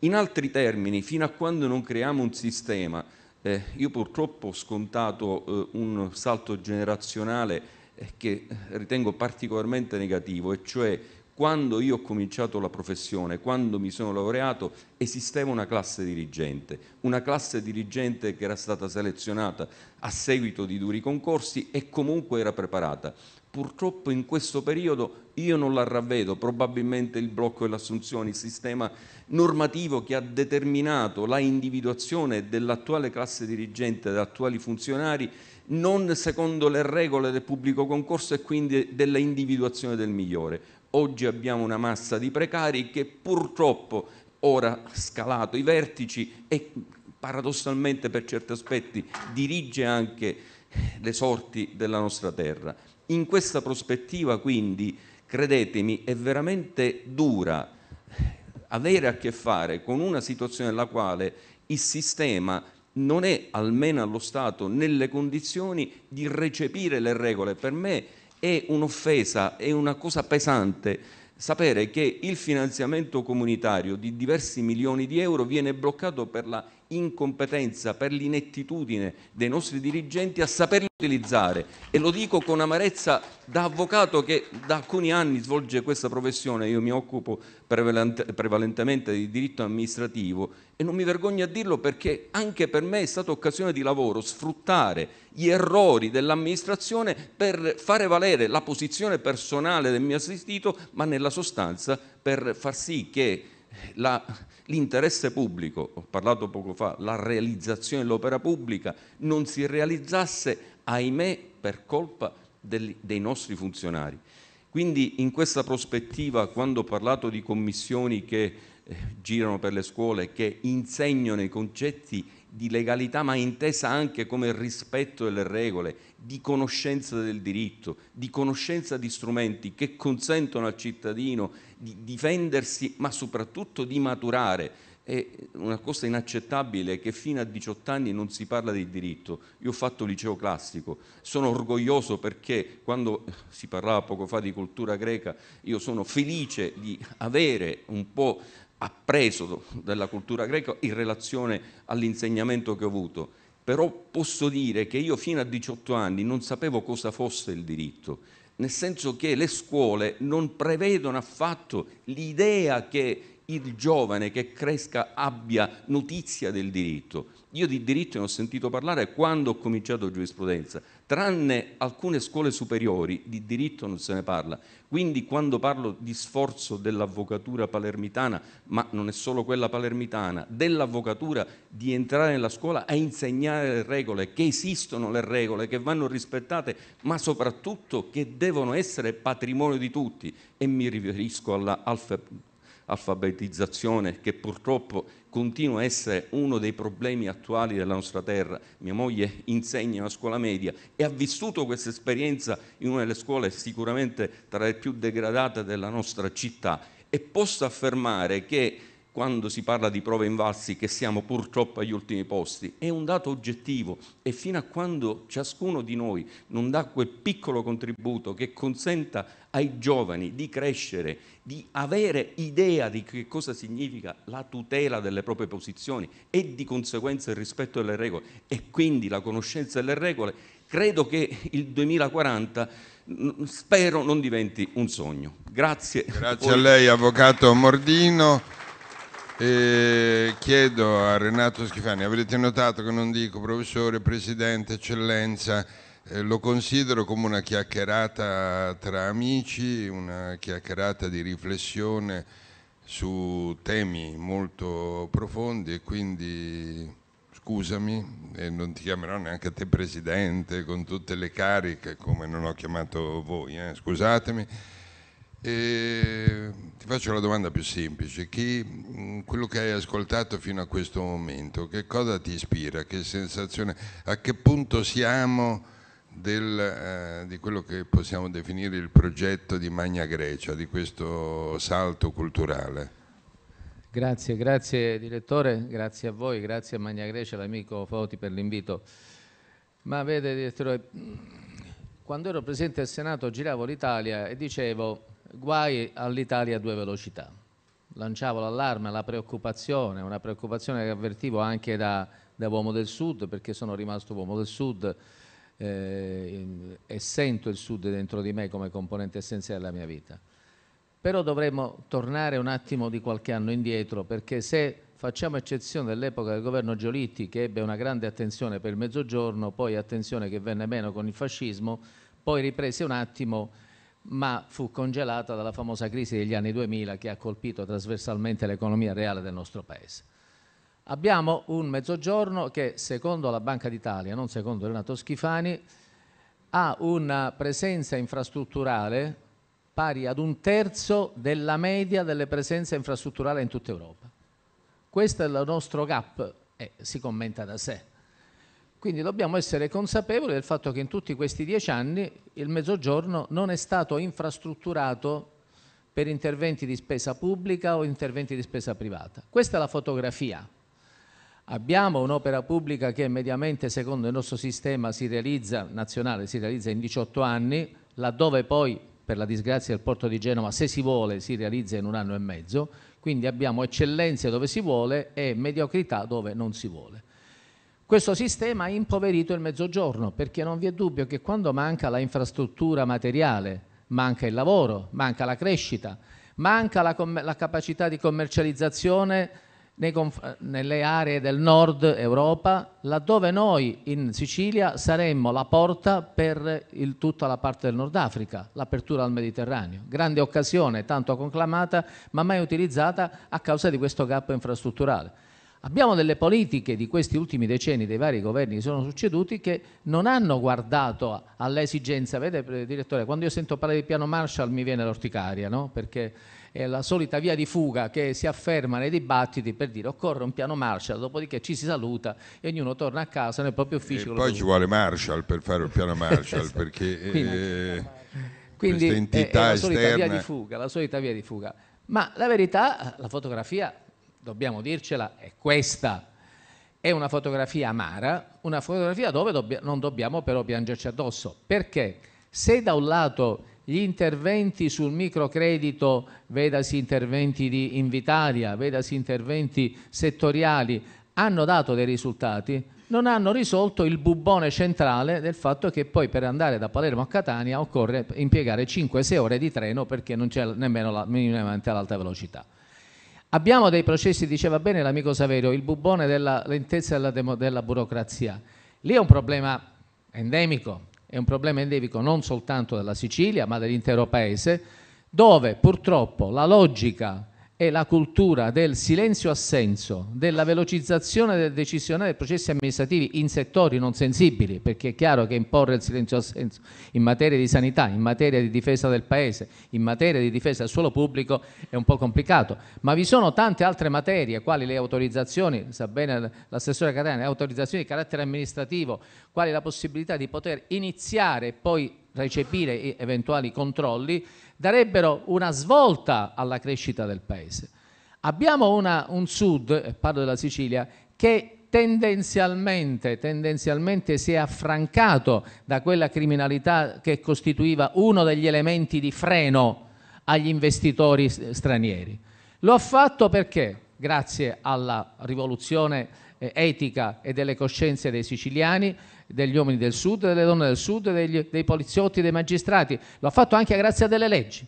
In altri termini, fino a quando non creiamo un sistema, eh, io purtroppo ho scontato eh, un salto generazionale eh, che eh, ritengo particolarmente negativo, e cioè quando io ho cominciato la professione, quando mi sono laureato, esisteva una classe dirigente, una classe dirigente che era stata selezionata a seguito di duri concorsi e comunque era preparata. Purtroppo in questo periodo io non la ravvedo, probabilmente il blocco dell'assunzione, il sistema normativo che ha determinato la individuazione dell'attuale classe dirigente, degli attuali funzionari, non secondo le regole del pubblico concorso e quindi della individuazione del migliore. Oggi abbiamo una massa di precari che purtroppo ora ha scalato i vertici e paradossalmente per certi aspetti dirige anche le sorti della nostra terra. In questa prospettiva quindi, credetemi, è veramente dura avere a che fare con una situazione nella quale il sistema non è almeno allo Stato nelle condizioni di recepire le regole. Per me è un'offesa, è una cosa pesante sapere che il finanziamento comunitario di diversi milioni di euro viene bloccato per la incompetenza, per l'inettitudine dei nostri dirigenti a saperli utilizzare e lo dico con amarezza da avvocato che da alcuni anni svolge questa professione, io mi occupo prevalentemente di diritto amministrativo e non mi vergogno a dirlo perché anche per me è stata occasione di lavoro sfruttare gli errori dell'amministrazione per fare valere la posizione personale del mio assistito, ma nella sostanza per far sì che l'interesse pubblico ho parlato poco fa la realizzazione dell'opera pubblica non si realizzasse, ahimè, per colpa dei nostri funzionari. Quindi In questa prospettiva, quando ho parlato di commissioni che eh, girano per le scuole e insegnano i concetti di legalità, ma intesa anche come rispetto delle regole, di conoscenza del diritto, di conoscenza di strumenti che consentono al cittadino di difendersi, ma soprattutto di maturare. È una cosa inaccettabile che fino a 18 anni non si parla di diritto. Io ho fatto liceo classico, sono orgoglioso perché quando si parlava poco fa di cultura greca, io sono felice di avere un po' appreso della cultura greca in relazione all'insegnamento che ho avuto, però posso dire che io fino a 18 anni non sapevo cosa fosse il diritto, nel senso che le scuole non prevedono affatto l'idea che il giovane che cresca abbia notizia del diritto. Io di diritto ne ho sentito parlare quando ho cominciato giurisprudenza, tranne alcune scuole superiori di diritto non se ne parla. Quindi quando parlo di sforzo dell'avvocatura palermitana, ma non è solo quella palermitana, dell'avvocatura di entrare nella scuola a insegnare le regole, che esistono le regole, che vanno rispettate, ma soprattutto che devono essere patrimonio di tutti. E mi riferisco alla alfabetizzazione alfabetizzazione, che purtroppo continua a essere uno dei problemi attuali della nostra terra. Mia moglie insegna in una scuola media e ha vissuto questa esperienza in una delle scuole sicuramente tra le più degradate della nostra città e posso affermare che quando si parla di prove invalsi che siamo purtroppo agli ultimi posti, è un dato oggettivo e fino a quando ciascuno di noi non dà quel piccolo contributo che consenta ai giovani di crescere, di avere idea di che cosa significa la tutela delle proprie posizioni e di conseguenza il rispetto delle regole e quindi la conoscenza delle regole, credo che il 2040 mm, spero non diventi un sogno. Grazie. Grazie a lei, Avvocato Mordino. E chiedo a Renato Schifani, avrete notato che non dico professore, presidente, eccellenza, eh, lo considero come una chiacchierata tra amici, una chiacchierata di riflessione su temi molto profondi e quindi scusami e non ti chiamerò neanche a te presidente con tutte le cariche come non ho chiamato voi, eh, scusatemi. E ehm, ti faccio la domanda più semplice. Chi, mm, quello che hai ascoltato fino a questo momento, che cosa ti ispira? Che sensazione? A che punto siamo del, eh, di quello che possiamo definire il progetto di Magna Grecia, di questo salto culturale? Grazie, grazie direttore, grazie a voi, grazie a Magna Grecia, l'amico Foti per l'invito. Ma vede direttore, quando ero presente al Senato giravo l'Italia e dicevo guai all'Italia a due velocità. Lanciavo l'allarme, la preoccupazione, una preoccupazione che avvertivo anche da, da uomo del Sud, perché sono rimasto uomo del Sud eh, e sento il Sud dentro di me come componente essenziale della mia vita. Però dovremmo tornare un attimo di qualche anno indietro, perché se facciamo eccezione dell'epoca del governo Giolitti, che ebbe una grande attenzione per il Mezzogiorno, poi attenzione che venne meno con il fascismo, poi riprese un attimo ma fu congelata dalla famosa crisi degli anni 2000 che ha colpito trasversalmente l'economia reale del nostro Paese. Abbiamo un mezzogiorno che, secondo la Banca d'Italia, non secondo Renato Schifani, ha una presenza infrastrutturale pari ad un terzo della media delle presenze infrastrutturali in tutta Europa. Questo è il nostro gap e eh, si commenta da sé. Quindi dobbiamo essere consapevoli del fatto che in tutti questi dieci anni il Mezzogiorno non è stato infrastrutturato per interventi di spesa pubblica o interventi di spesa privata. Questa è la fotografia. Abbiamo un'opera pubblica che mediamente secondo il nostro sistema si realizza, nazionale si realizza in 18 anni, laddove poi per la disgrazia del porto di Genova, se si vuole, si realizza in un anno e mezzo. Quindi abbiamo eccellenze dove si vuole e mediocrità dove non si vuole. Questo sistema ha impoverito il Mezzogiorno perché non vi è dubbio che quando manca la infrastruttura materiale, manca il lavoro, manca la crescita, manca la, la capacità di commercializzazione nelle aree del nord Europa, laddove noi in Sicilia saremmo la porta per il, tutta la parte del Nord Africa, l'apertura al Mediterraneo. Grande occasione, tanto conclamata, ma mai utilizzata a causa di questo gap infrastrutturale abbiamo delle politiche di questi ultimi decenni dei vari Governi che sono succeduti che non hanno guardato all'esigenza. Vede, direttore, quando io sento parlare di piano Marshall mi viene l'orticaria, no? Perché è la solita via di fuga che si afferma nei dibattiti per dire occorre un piano Marshall, dopodiché ci si saluta e ognuno torna a casa nel proprio ufficio. E poi ci vuole Marshall per fare il piano Marshall, esatto. perché eh, Quindi, eh, quindi è, è la solita esterna... via di fuga, la solita via di fuga. Ma la verità, la fotografia dobbiamo dircela, è questa. È una fotografia amara, una fotografia dove dobb non dobbiamo però piangerci addosso. Perché se da un lato gli interventi sul microcredito, vedasi interventi di Invitalia, vedasi interventi settoriali, hanno dato dei risultati, non hanno risolto il bubbone centrale del fatto che poi per andare da Palermo a Catania occorre impiegare 5-6 ore di treno perché non c'è nemmeno la, minimamente l'alta velocità. Abbiamo dei processi, diceva bene l'amico Saverio, il bubone della lentezza della, della burocrazia. Lì è un problema endemico, è un problema endemico non soltanto della Sicilia ma dell'intero Paese, dove purtroppo la logica è la cultura del silenzio-assenso, della velocizzazione del decisionale dei processi amministrativi in settori non sensibili, perché è chiaro che imporre il silenzio-assenso in materia di sanità, in materia di difesa del Paese, in materia di difesa del suolo pubblico è un po' complicato, ma vi sono tante altre materie, quali le autorizzazioni, sa bene l'assessore Catania, le autorizzazioni di carattere amministrativo, quali la possibilità di poter iniziare e poi recepire eventuali controlli, darebbero una svolta alla crescita del Paese. Abbiamo una, un Sud, parlo della Sicilia, che Tendenzialmente, tendenzialmente, si è affrancato da quella criminalità che costituiva uno degli elementi di freno agli investitori stranieri. Lo ha fatto perché, grazie alla rivoluzione eh, etica e delle coscienze dei siciliani, degli uomini del Sud, delle donne del Sud, degli, dei poliziotti, dei magistrati. Lo ha fatto anche grazie a delle leggi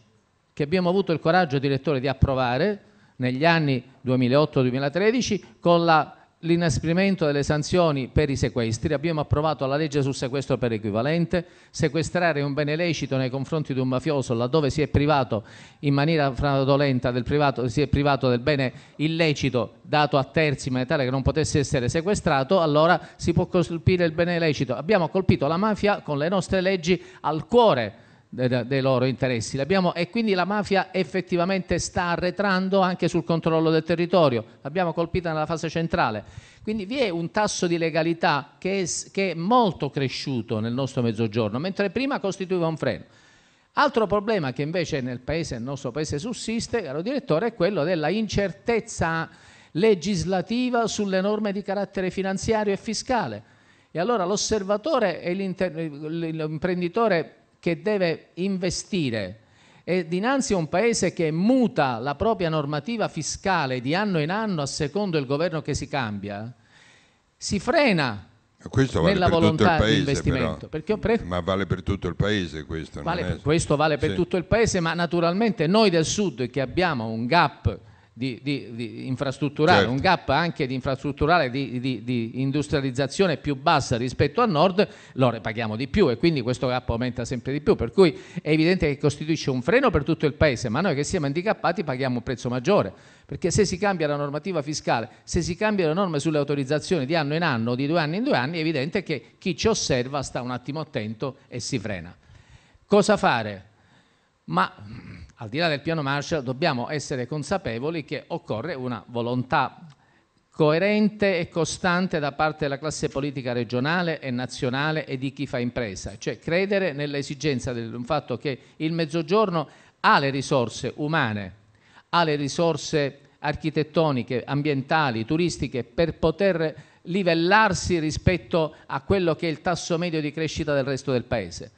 che abbiamo avuto il coraggio, direttore, di approvare negli anni 2008-2013 con la l'inasprimento delle sanzioni per i sequestri. Abbiamo approvato la legge sul sequestro per equivalente. Sequestrare un bene lecito nei confronti di un mafioso laddove si è privato in maniera fraudolenta del, privato, si è privato del bene illecito dato a terzi in maniera tale che non potesse essere sequestrato, allora si può colpire il bene lecito. Abbiamo colpito la mafia con le nostre leggi al cuore dei loro interessi. E quindi la mafia effettivamente sta arretrando anche sul controllo del territorio, l'abbiamo colpita nella fase centrale. Quindi vi è un tasso di legalità che è, che è molto cresciuto nel nostro mezzogiorno, mentre prima costituiva un freno. Altro problema che invece nel, paese, nel nostro paese sussiste, caro direttore, è quello della incertezza legislativa sulle norme di carattere finanziario e fiscale. E allora l'osservatore e l'imprenditore che deve investire e dinanzi a un Paese che muta la propria normativa fiscale di anno in anno a secondo il governo che si cambia, si frena questo vale nella per volontà paese, di investimento. Pre... Ma vale per tutto il paese questo? Vale, è... Questo vale per sì. tutto il paese, ma naturalmente noi del sud che abbiamo un gap di, di, di infrastrutturale, certo. un gap anche di infrastrutturale di, industrializzazione più bassa rispetto al nord, lo repaghiamo di più e quindi questo gap aumenta sempre di più. Per cui è evidente che costituisce un freno per tutto il paese, ma noi che siamo handicappati paghiamo un prezzo maggiore. Perché se si cambia la normativa fiscale, se si cambiano le norme sulle autorizzazioni di anno in anno, di due anni in due anni, è evidente che chi ci osserva sta un attimo attento e si frena. Cosa fare? Ma al di là del piano Marshall, dobbiamo essere consapevoli che occorre una volontà coerente e costante da parte della classe politica regionale e nazionale e di chi fa impresa, cioè credere nell'esigenza del fatto che il Mezzogiorno ha le risorse umane, ha le risorse architettoniche, ambientali, turistiche per poter livellarsi rispetto a quello che è il tasso medio di crescita del resto del Paese.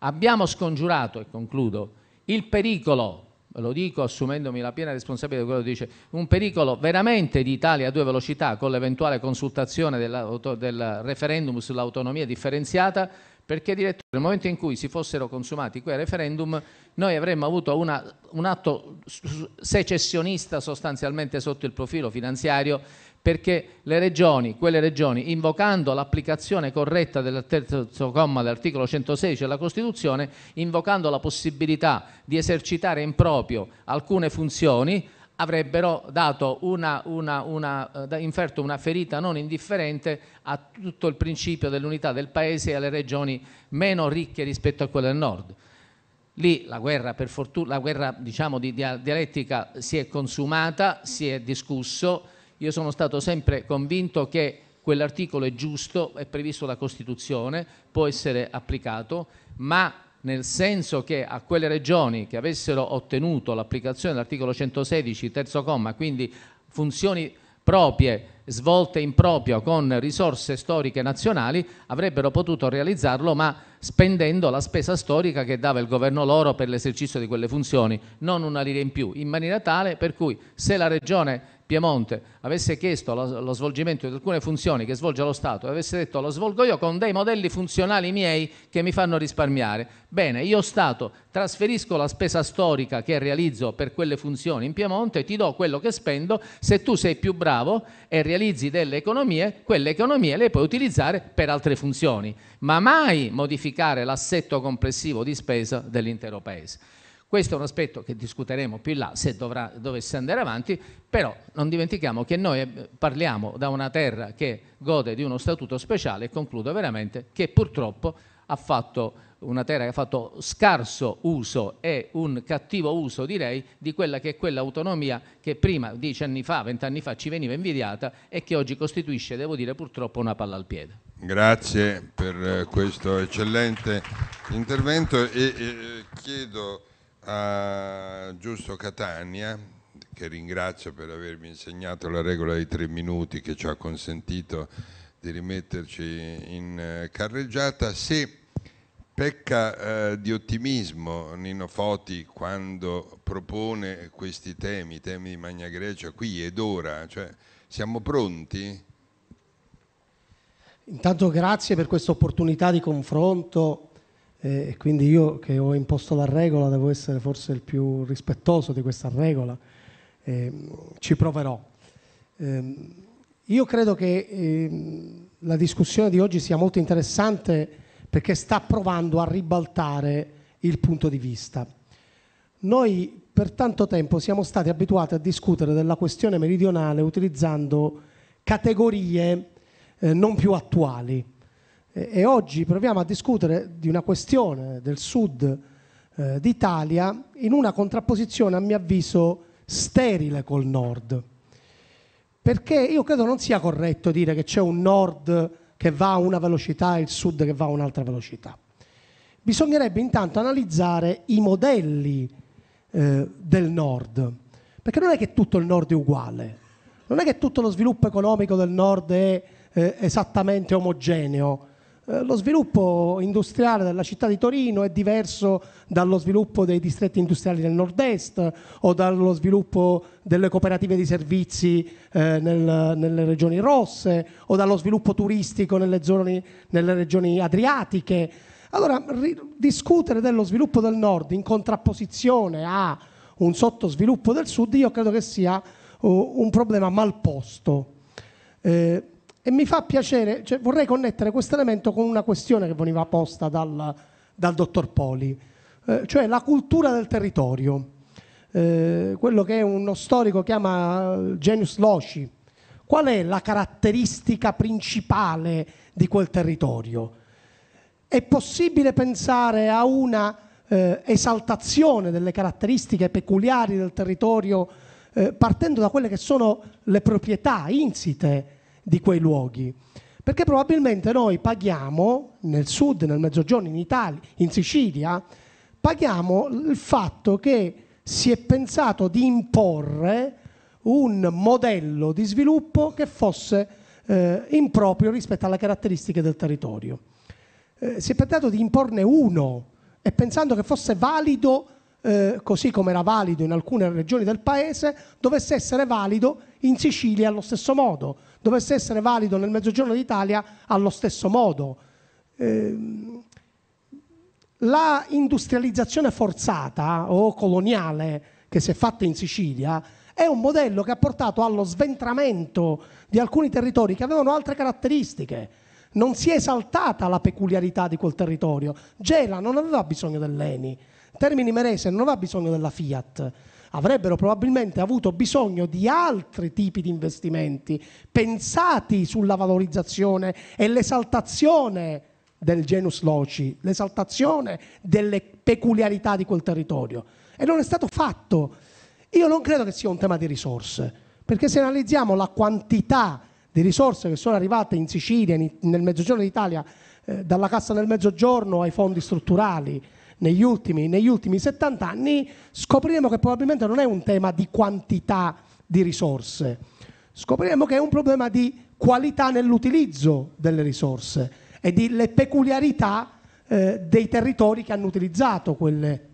Abbiamo scongiurato, e concludo, il pericolo lo dico assumendomi la piena responsabilità di quello che dice, un pericolo veramente di Italia a due velocità, con l'eventuale consultazione del *referendum* sull'autonomia differenziata, perché nel momento in cui si fossero consumati quei *referendum* noi avremmo avuto una, un atto secessionista sostanzialmente sotto il profilo finanziario perché le Regioni, quelle Regioni, invocando l'applicazione corretta del terzo comma dell'articolo 116 della Costituzione, invocando la possibilità di esercitare in proprio alcune funzioni, avrebbero una, una, una, eh, inferto una ferita non indifferente a tutto il principio dell'unità del Paese e alle Regioni meno ricche rispetto a quelle del Nord. Lì la guerra, la guerra diciamo, di dialettica si è consumata, si è discusso, io sono stato sempre convinto che quell'articolo è giusto, è previsto dalla Costituzione, può essere applicato, ma nel senso che a quelle regioni che avessero ottenuto l'applicazione dell'articolo 116, terzo comma, quindi funzioni proprie svolte in proprio con risorse storiche nazionali, avrebbero potuto realizzarlo ma spendendo la spesa storica che dava il governo loro per l'esercizio di quelle funzioni, non una lira in più, in maniera tale per cui se la regione Piemonte avesse chiesto lo, svolgimento di alcune funzioni che svolge lo Stato e avesse detto lo svolgo io con dei modelli funzionali miei che mi fanno risparmiare, bene, io Stato trasferisco la spesa storica che realizzo per quelle funzioni in Piemonte, ti do quello che spendo, se tu sei più bravo e realizzi delle economie, quelle economie le puoi utilizzare per altre funzioni, ma mai modificare l'assetto complessivo di spesa dell'intero Paese. Questo è un aspetto che discuteremo più in là se dovrà, dovesse andare avanti, però non dimentichiamo che noi eh, parliamo da una terra che gode di uno statuto speciale, e concludo veramente, che purtroppo ha fatto una terra che ha fatto scarso uso e un cattivo uso, direi, di quella che è quell'autonomia che prima, dieci anni fa, vent'anni fa, ci veniva invidiata e che oggi costituisce, devo dire, purtroppo una palla al piede. Grazie per eh, questo eccellente intervento e, e eh, chiedo a Giusto Catania, che ringrazio per avermi insegnato la regola dei tre minuti che ci ha consentito di rimetterci in eh, carreggiata, se pecca eh, di ottimismo Nino Foti quando propone questi temi, temi di Magna Grecia, qui ed ora, cioè siamo pronti? Intanto grazie per questa opportunità di confronto e quindi io che ho imposto la regola devo essere forse il più rispettoso di questa regola, eh, ci proverò. Eh, io credo che eh, la discussione di oggi sia molto interessante perché sta provando a ribaltare il punto di vista. Noi per tanto tempo siamo stati abituati a discutere della questione meridionale utilizzando categorie eh, non più attuali e oggi proviamo a discutere di una questione del sud eh, d'Italia in una contrapposizione, a mio avviso, sterile col nord. Perché io credo non sia corretto dire che c'è un nord che va a una velocità e il sud che va a un'altra velocità. Bisognerebbe intanto analizzare i modelli eh, del nord, perché non è che tutto il nord è uguale, non è che tutto lo sviluppo economico del nord è eh, esattamente omogeneo eh, lo sviluppo industriale della città di Torino è diverso dallo sviluppo dei distretti industriali del nord-est o dallo sviluppo delle cooperative di servizi eh, nel, nelle regioni rosse o dallo sviluppo turistico nelle, zone, nelle regioni adriatiche. Allora, ri- discutere dello sviluppo del nord in contrapposizione a un sottosviluppo del sud, io credo che sia uh, un problema mal posto. Eh, e mi fa piacere, cioè, vorrei connettere questo elemento con una questione che veniva posta dal, dal dottor Poli, eh, cioè la cultura del territorio, eh, quello che uno storico chiama eh, genius loci. Qual è la caratteristica principale di quel territorio? È possibile pensare a una eh, esaltazione delle caratteristiche peculiari del territorio eh, partendo da quelle che sono le proprietà insite di quei luoghi. Perché probabilmente noi paghiamo nel sud, nel mezzogiorno, in Italia, in Sicilia, paghiamo il fatto che si è pensato di imporre un modello di sviluppo che fosse eh, improprio rispetto alle caratteristiche del territorio. Eh, si è pensato di imporne uno e pensando che fosse valido, eh, così come era valido in alcune regioni del paese, dovesse essere valido in Sicilia allo stesso modo, dovesse essere valido nel Mezzogiorno d'Italia allo stesso modo. Ehm, la industrializzazione forzata o coloniale che si è fatta in Sicilia è un modello che ha portato allo sventramento di alcuni territori che avevano altre caratteristiche. Non si è esaltata la peculiarità di quel territorio. Gela non aveva bisogno dell'ENI, Termini Merese non aveva bisogno della Fiat avrebbero probabilmente avuto bisogno di altri tipi di investimenti pensati sulla valorizzazione e l'esaltazione del genus loci, l'esaltazione delle peculiarità di quel territorio. E non è stato fatto. Io non credo che sia un tema di risorse, perché se analizziamo la quantità di risorse che sono arrivate in Sicilia, nel Mezzogiorno d'Italia, eh, dalla Cassa del Mezzogiorno ai fondi strutturali, negli ultimi, negli ultimi 70 anni, scopriremo che probabilmente non è un tema di quantità di risorse, scopriremo che è un problema di qualità nell'utilizzo delle risorse e delle peculiarità eh, dei territori che hanno utilizzato quelle,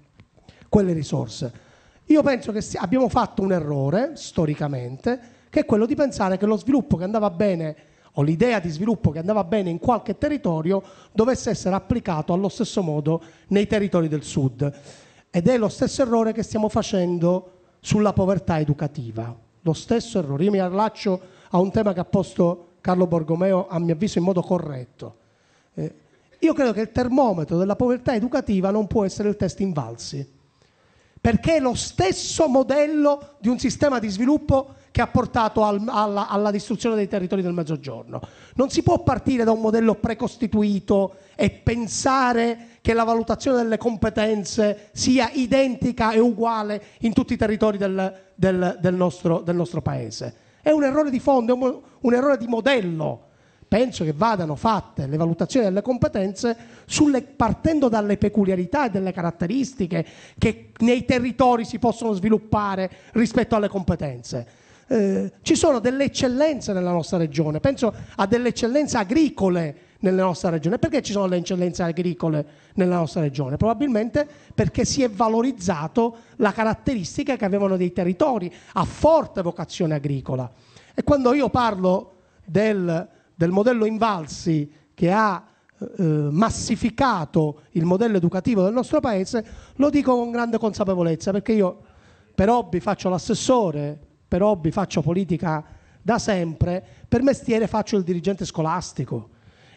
quelle risorse. Io penso che abbiamo fatto un errore storicamente, che è quello di pensare che lo sviluppo che andava bene o l'idea di sviluppo che andava bene in qualche territorio dovesse essere applicato allo stesso modo nei territori del sud. Ed è lo stesso errore che stiamo facendo sulla povertà educativa. Lo stesso errore. Io mi allaccio a un tema che ha posto Carlo Borgomeo, a mio avviso, in modo corretto. Eh, io credo che il termometro della povertà educativa non può essere il test invalsi perché è lo stesso modello di un sistema di sviluppo che ha portato al- alla, alla distruzione dei territori del Mezzogiorno. Non si può partire da un modello precostituito e pensare che la valutazione delle competenze sia identica e uguale in tutti i territori del, del, del, nostro, del nostro, Paese. È un errore di fondo, è un, un errore di modello penso che vadano fatte le valutazioni delle competenze sulle, partendo dalle peculiarità e dalle caratteristiche che nei territori si possono sviluppare rispetto alle competenze. Eh, ci sono delle eccellenze nella nostra regione, penso a delle eccellenze agricole nella nostra regione. Perché ci sono le eccellenze agricole nella nostra regione? Probabilmente perché si è valorizzato la caratteristica che avevano dei territori a forte vocazione agricola. E quando io parlo del del modello Invalsi che ha eh, eh, massificato il modello educativo del nostro paese, lo dico con grande consapevolezza perché io per hobby faccio l'assessore, per hobby faccio politica da sempre, per mestiere faccio il dirigente scolastico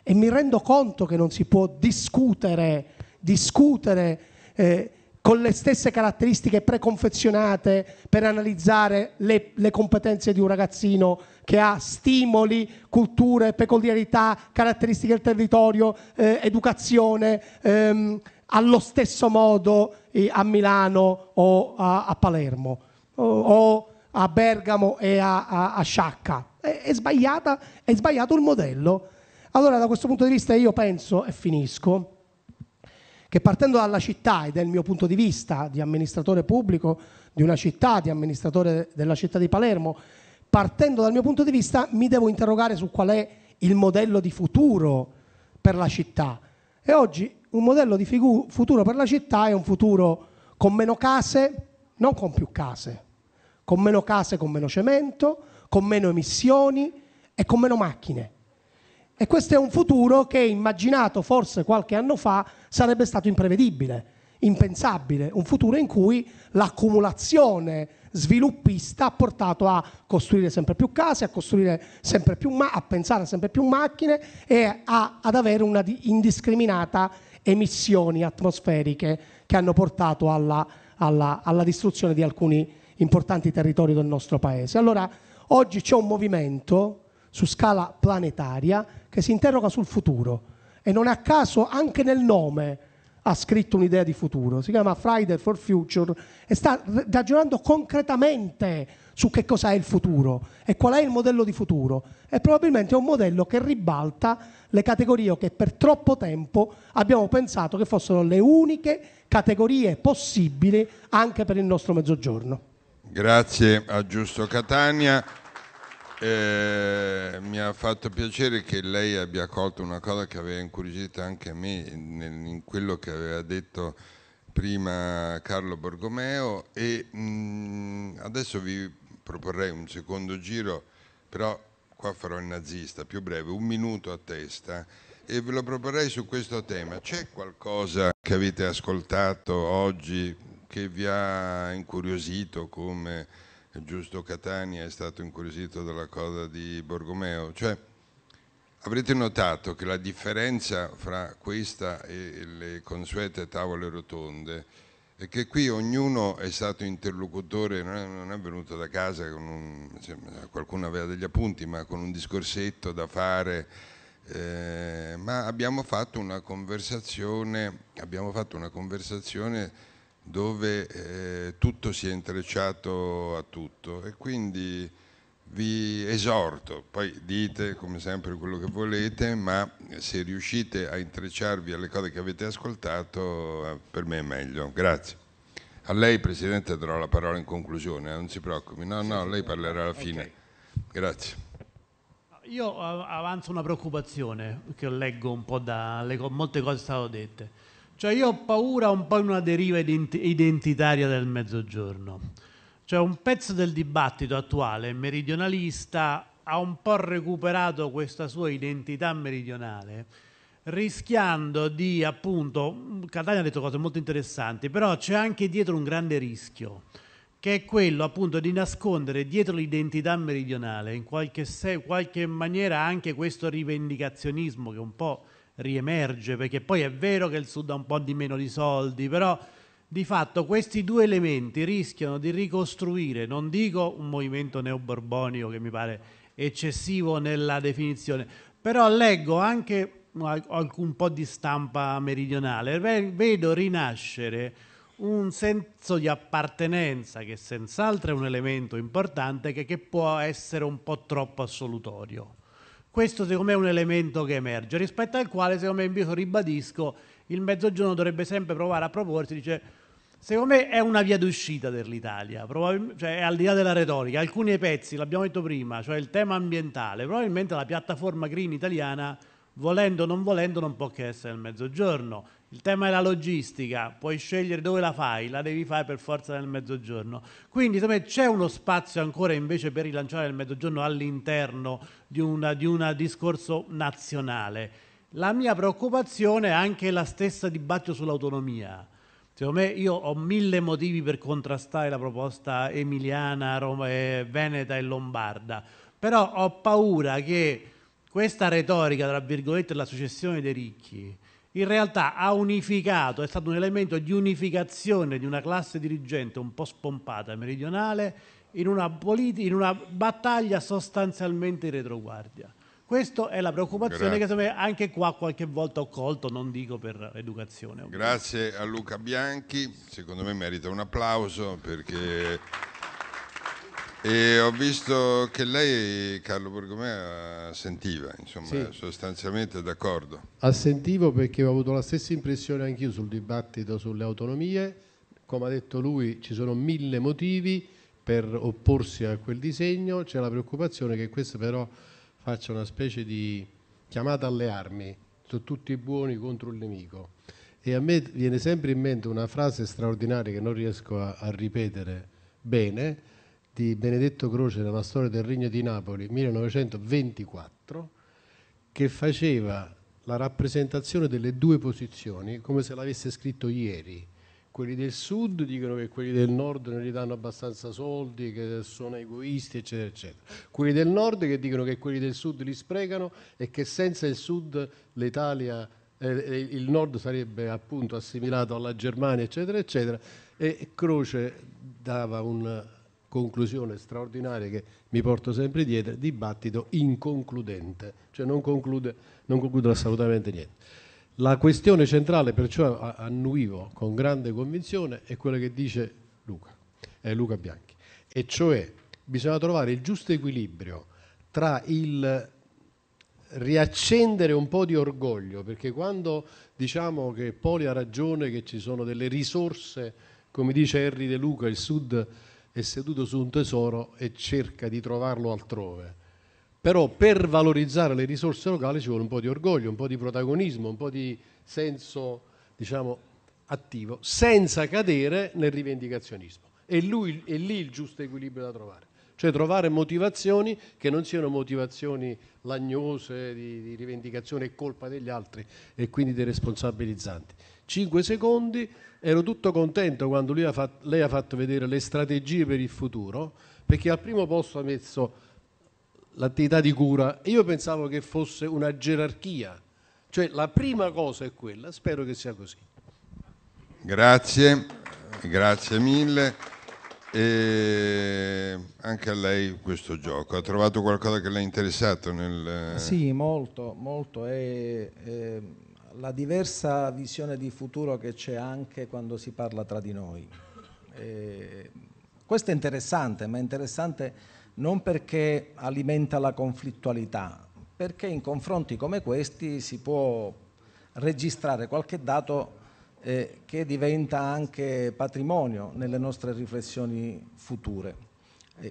e mi rendo conto che non si può discutere, discutere eh, con le stesse caratteristiche preconfezionate per analizzare le, le, competenze di un ragazzino che ha stimoli, culture, peculiarità, caratteristiche del territorio, eh, educazione, ehm, allo stesso modo eh, a Milano o a, a Palermo o, o, a Bergamo e a, a, a Sciacca. È, è, sbagliata, è sbagliato il modello. Allora da questo punto di vista io penso, e finisco, che partendo dalla città e dal mio punto di vista di amministratore pubblico di una città, di amministratore della città di Palermo, partendo dal mio punto di vista mi devo interrogare su qual è il modello di futuro per la città. E oggi un modello di futuro per la città è un futuro con meno case, non con più case, con meno case, con meno cemento, con meno emissioni e con meno macchine. E questo è un futuro che, immaginato forse qualche anno fa, sarebbe stato imprevedibile, impensabile, un futuro in cui l'accumulazione sviluppista ha portato a costruire sempre più case, a, costruire sempre più ma- a pensare sempre più macchine e a- ad avere una indiscriminata emissioni atmosferiche che hanno portato alla, alla, alla distruzione di alcuni importanti territori del nostro paese. Allora, oggi c'è un movimento su scala planetaria che si interroga sul futuro e non a caso anche nel nome ha scritto un'idea di futuro, si chiama Friday for Future e sta ragionando concretamente su che cosa è il futuro e qual è il modello di futuro. E probabilmente è un modello che ribalta le categorie che per troppo tempo abbiamo pensato che fossero le uniche categorie possibili anche per il nostro mezzogiorno. Grazie a Giusto Catania. Eh, mi ha fatto piacere che lei abbia colto una cosa che aveva incuriosito anche me nel, in quello che aveva detto prima Carlo Borgomeo e mh, mm, adesso vi proporrei un secondo giro, però qua farò il nazista, più breve, un minuto a testa e ve lo proporrei su questo tema. C'è qualcosa che avete ascoltato oggi che vi ha incuriosito come Giusto Catania è stato incuriosito dalla cosa di Borgomeo. Cioè, avrete notato che la differenza fra questa e le consuete tavole rotonde è che qui ognuno è stato interlocutore, non è, non è venuto da casa, un, qualcuno aveva degli appunti, ma con un discorsetto da fare. Eh, ma abbiamo fatto una conversazione, abbiamo fatto una conversazione dove eh, tutto si è intrecciato a tutto e quindi vi esorto, poi dite come sempre quello che volete, ma se riuscite a intrecciarvi alle cose che avete ascoltato, eh, per me è meglio. Grazie. A lei, Presidente, darò la parola in conclusione, eh, non si preoccupi. No, no, lei parlerà alla fine. Okay. Grazie. Io avanzo una preoccupazione che leggo un po' dalle molte cose sono state dette. Cioè io ho paura un po' di una deriva identitaria del mezzogiorno. Cioè un pezzo del dibattito attuale meridionalista ha un po' recuperato questa sua identità meridionale rischiando di appunto Catania ha detto cose molto interessanti però c'è anche dietro un grande rischio che è quello appunto di nascondere dietro l'identità meridionale in qualche, se, qualche maniera anche questo rivendicazionismo che un po' riemerge, perché poi è vero che il Sud ha un po' di meno di soldi, però di fatto questi due elementi rischiano di ricostruire, non dico un movimento neoborbonico che mi pare eccessivo nella definizione, però leggo anche alcun po' di stampa meridionale, vedo rinascere un senso di appartenenza che senz'altro è un elemento importante che, che può essere un po' troppo assolutorio. Questo secondo me è un elemento che emerge, rispetto al quale secondo me invece ribadisco, il mezzogiorno dovrebbe sempre provare a proporsi, dice, secondo me è una via d'uscita dell'Italia, cioè al di là della retorica, alcuni pezzi, l'abbiamo detto prima, cioè il tema ambientale, probabilmente la piattaforma green italiana volendo o non volendo non può che essere il mezzogiorno. Il tema è la logistica, puoi scegliere dove la fai, la devi fare per forza nel mezzogiorno. Quindi secondo me c'è uno spazio ancora invece per rilanciare il mezzogiorno all'interno di un discorso nazionale. La mia preoccupazione è anche la stessa dibattito sull'autonomia. Secondo me io ho mille motivi per contrastare la proposta emiliana, Roma, eh, veneta e lombarda, però ho paura che questa retorica, tra virgolette, della successione dei ricchi, in realtà ha unificato, è stato un elemento di unificazione di una classe dirigente un po' spompata, meridionale, in una, politi- in una battaglia sostanzialmente in retroguardia. Questa è la preoccupazione Grazie. che anche qua qualche volta ho colto, non dico per educazione. Ovviamente. Grazie a Luca Bianchi, secondo me merita un applauso perché e ho visto che lei, Carlo Borgomea, sentiva, insomma, sì. sostanzialmente d'accordo. Assentivo perché ho avuto la stessa impressione anch'io sul dibattito sulle autonomie. Come ha detto lui, ci sono mille motivi per opporsi a quel disegno. C'è la preoccupazione che questo però faccia una specie di chiamata alle armi, sono tutti buoni contro il nemico. E a me viene sempre in mente una frase straordinaria che non riesco a, a ripetere bene di Benedetto Croce nella storia del Regno di Napoli 1924 che faceva la rappresentazione delle due posizioni come se l'avesse scritto ieri. Quelli del sud dicono che quelli del nord non gli danno abbastanza soldi, che sono egoisti, eccetera, eccetera. Quelli del nord che dicono che quelli del sud li sprecano e che senza il sud l'Italia, eh, il nord sarebbe appunto assimilato alla Germania, eccetera, eccetera. E Croce dava un conclusione straordinaria che mi porto sempre dietro, dibattito inconcludente, cioè non conclude, non conclude assolutamente niente. La questione centrale, perciò annuivo con grande convinzione, è quella che dice Luca, eh, Luca Bianchi, e cioè bisogna trovare il giusto equilibrio tra il riaccendere un po' di orgoglio, perché quando diciamo che Poli ha ragione, che ci sono delle risorse, come dice Henry De Luca, il Sud è seduto su un tesoro e cerca di trovarlo altrove. Però per valorizzare le risorse locali ci vuole un po' di orgoglio, un po' di protagonismo, un po' di senso, diciamo, attivo, senza cadere nel rivendicazionismo. È, lui, è lì il giusto equilibrio da trovare cioè trovare motivazioni che non siano motivazioni lagnose di, di rivendicazione e colpa degli altri e quindi dei responsabilizzanti cinque secondi. Ero tutto contento quando lei ha fatto vedere le strategie per il futuro, perché al primo posto ha messo l'attività di cura e io pensavo che fosse una gerarchia, cioè la prima cosa è quella, spero che sia così. Grazie, grazie mille. E anche a lei questo gioco, ha trovato qualcosa che l'ha interessato nel... Sì, molto, molto. E, e ehm, la diversa visione di futuro che c'è anche quando si parla tra di noi. Eh, questo è interessante, ma è interessante non perché alimenta la conflittualità, perché in confronti come questi si può registrare qualche dato eh, che diventa anche patrimonio nelle nostre riflessioni future.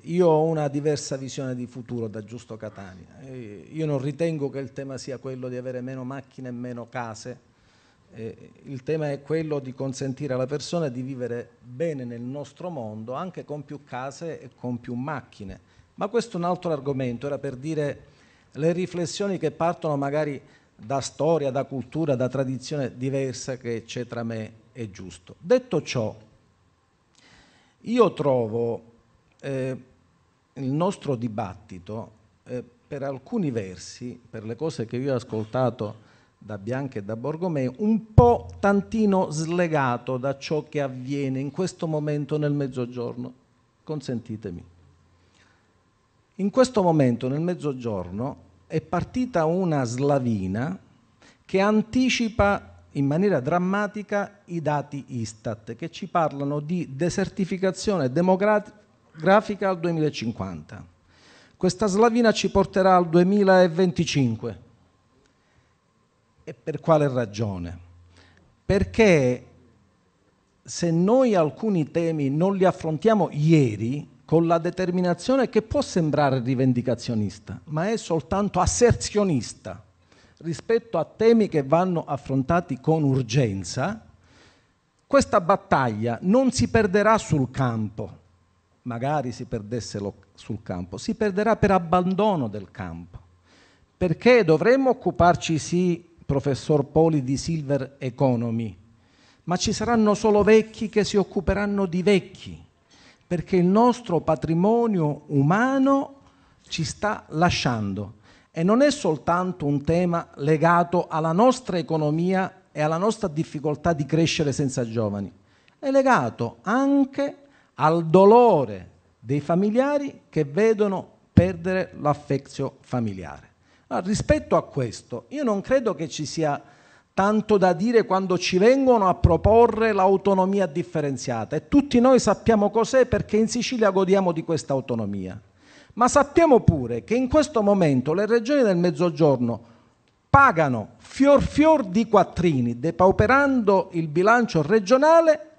Io ho una diversa visione di futuro da Giusto Catania. Io non ritengo che il tema sia quello di avere meno macchine e meno case. Il tema è quello di consentire alla persona di vivere bene nel nostro mondo anche con più case e con più macchine. Ma questo è un altro argomento, era per dire le riflessioni che partono magari da storia, da cultura, da tradizione diversa che c'è tra me e Giusto. Detto ciò, io trovo eh, il nostro dibattito, eh, per alcuni versi, per le cose che io ho ascoltato da Bianca e da Borgomeo, un po' tantino slegato da ciò che avviene in questo momento nel mezzogiorno. Consentitemi. In questo momento nel mezzogiorno è partita una slavina che anticipa in maniera drammatica i dati Istat che ci parlano di desertificazione demografica grafica al 2050. Questa slavina ci porterà al 2025. E per quale ragione? Perché se noi alcuni temi non li affrontiamo ieri, con la determinazione che può sembrare rivendicazionista, ma è soltanto asserzionista rispetto a temi che vanno affrontati con urgenza, questa battaglia non si perderà sul campo, magari si perdesse sul campo, si perderà per abbandono del campo. Perché dovremmo occuparci, sì, professor Poli, di silver economy, ma ci saranno solo vecchi che si occuperanno di vecchi, perché il nostro patrimonio umano ci sta lasciando. E non è soltanto un tema legato alla nostra economia e alla nostra difficoltà di crescere senza giovani, è legato anche a al dolore dei familiari che vedono perdere l'affezio familiare. Allora, rispetto a questo, io non credo che ci sia tanto da dire quando ci vengono a proporre l'autonomia differenziata e tutti noi sappiamo cos'è perché in Sicilia godiamo di questa autonomia. Ma sappiamo pure che in questo momento le regioni del Mezzogiorno pagano fior fior di quattrini, depauperando il bilancio regionale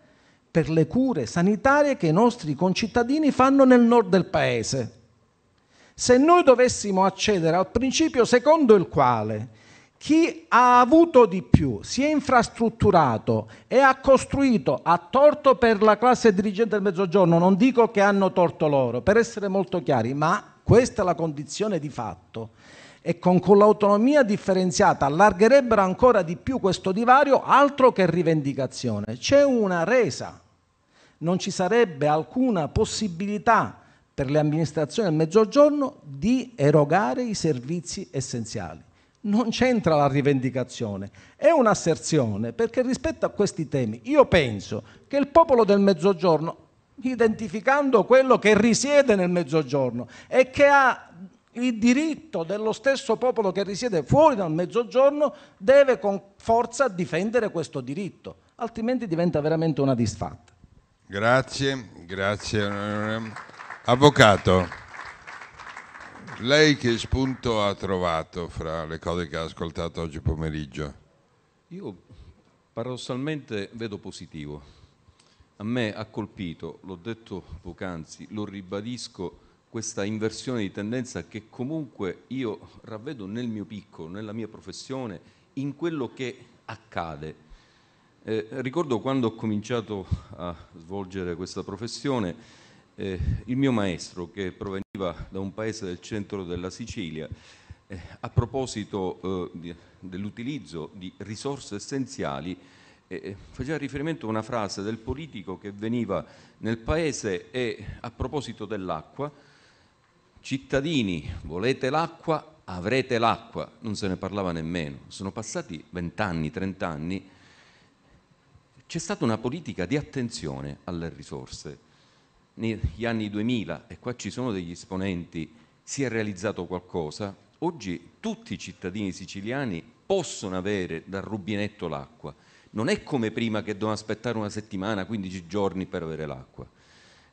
per le cure sanitarie che i nostri concittadini fanno nel nord del paese. Se noi dovessimo accedere al principio secondo il quale chi ha avuto di più si è infrastrutturato e ha costruito a torto per la classe dirigente del Mezzogiorno, non dico che hanno torto loro, per essere molto chiari, ma questa è la condizione di fatto e con, con l'autonomia differenziata allargherebbero ancora di più questo divario, altro che rivendicazione. C'è una resa non ci sarebbe alcuna possibilità per le amministrazioni del Mezzogiorno di erogare i servizi essenziali. Non c'entra la rivendicazione, è un'asserzione perché rispetto a questi temi io penso che il popolo del Mezzogiorno, identificando quello che risiede nel Mezzogiorno e che ha il diritto dello stesso popolo che risiede fuori dal mezzogiorno deve con forza difendere questo diritto, altrimenti diventa veramente una disfatta. Grazie, grazie onorevole. Avvocato, lei che spunto ha trovato fra le cose che ha ascoltato oggi pomeriggio? Io paradossalmente vedo positivo. A me ha colpito, l'ho detto poc'anzi, lo ribadisco, questa inversione di tendenza che comunque io ravvedo nel mio piccolo, nella mia professione, in quello che accade eh, ricordo quando ho cominciato a svolgere questa professione, eh, il mio maestro che proveniva da un paese del centro della Sicilia, eh, a proposito eh, dell'utilizzo di risorse essenziali, eh, eh, faceva riferimento a una frase del politico che veniva nel paese e a proposito dell'acqua, cittadini, volete l'acqua, avrete l'acqua, non se ne parlava nemmeno, sono passati vent'anni, trent'anni c'è stata una politica di attenzione alle risorse. Negli anni 2000, e qua ci sono degli esponenti, si è realizzato qualcosa. Oggi tutti i cittadini siciliani possono avere dal rubinetto l'acqua. Non è come prima che devono aspettare una settimana, 15 giorni per avere l'acqua.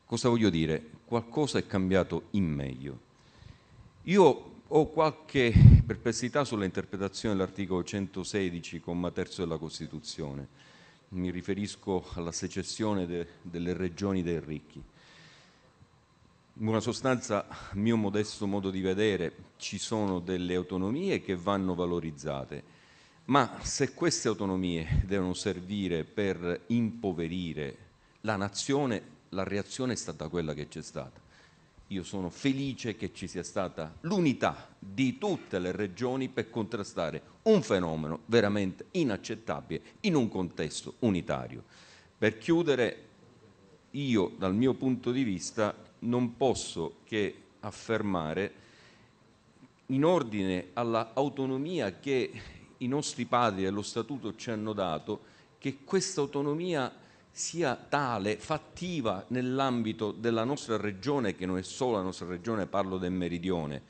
Cosa voglio dire? Qualcosa è cambiato in meglio. Io ho qualche perplessità sull'interpretazione dell'articolo 116, comma terzo della Costituzione mi riferisco alla secessione de, delle regioni dei ricchi. In buona sostanza, a mio modesto modo di vedere, ci sono delle autonomie che vanno valorizzate, ma se queste autonomie devono servire per impoverire la nazione, la reazione è stata quella che c'è stata. Io sono felice che ci sia stata l'unità di tutte le regioni per contrastare un fenomeno veramente inaccettabile in un contesto unitario. Per chiudere, io dal mio punto di vista non posso che affermare in ordine all'autonomia che i nostri padri dello Statuto ci hanno dato, che questa autonomia sia tale, fattiva nell'ambito della nostra regione, che non è solo la nostra regione, parlo del meridione.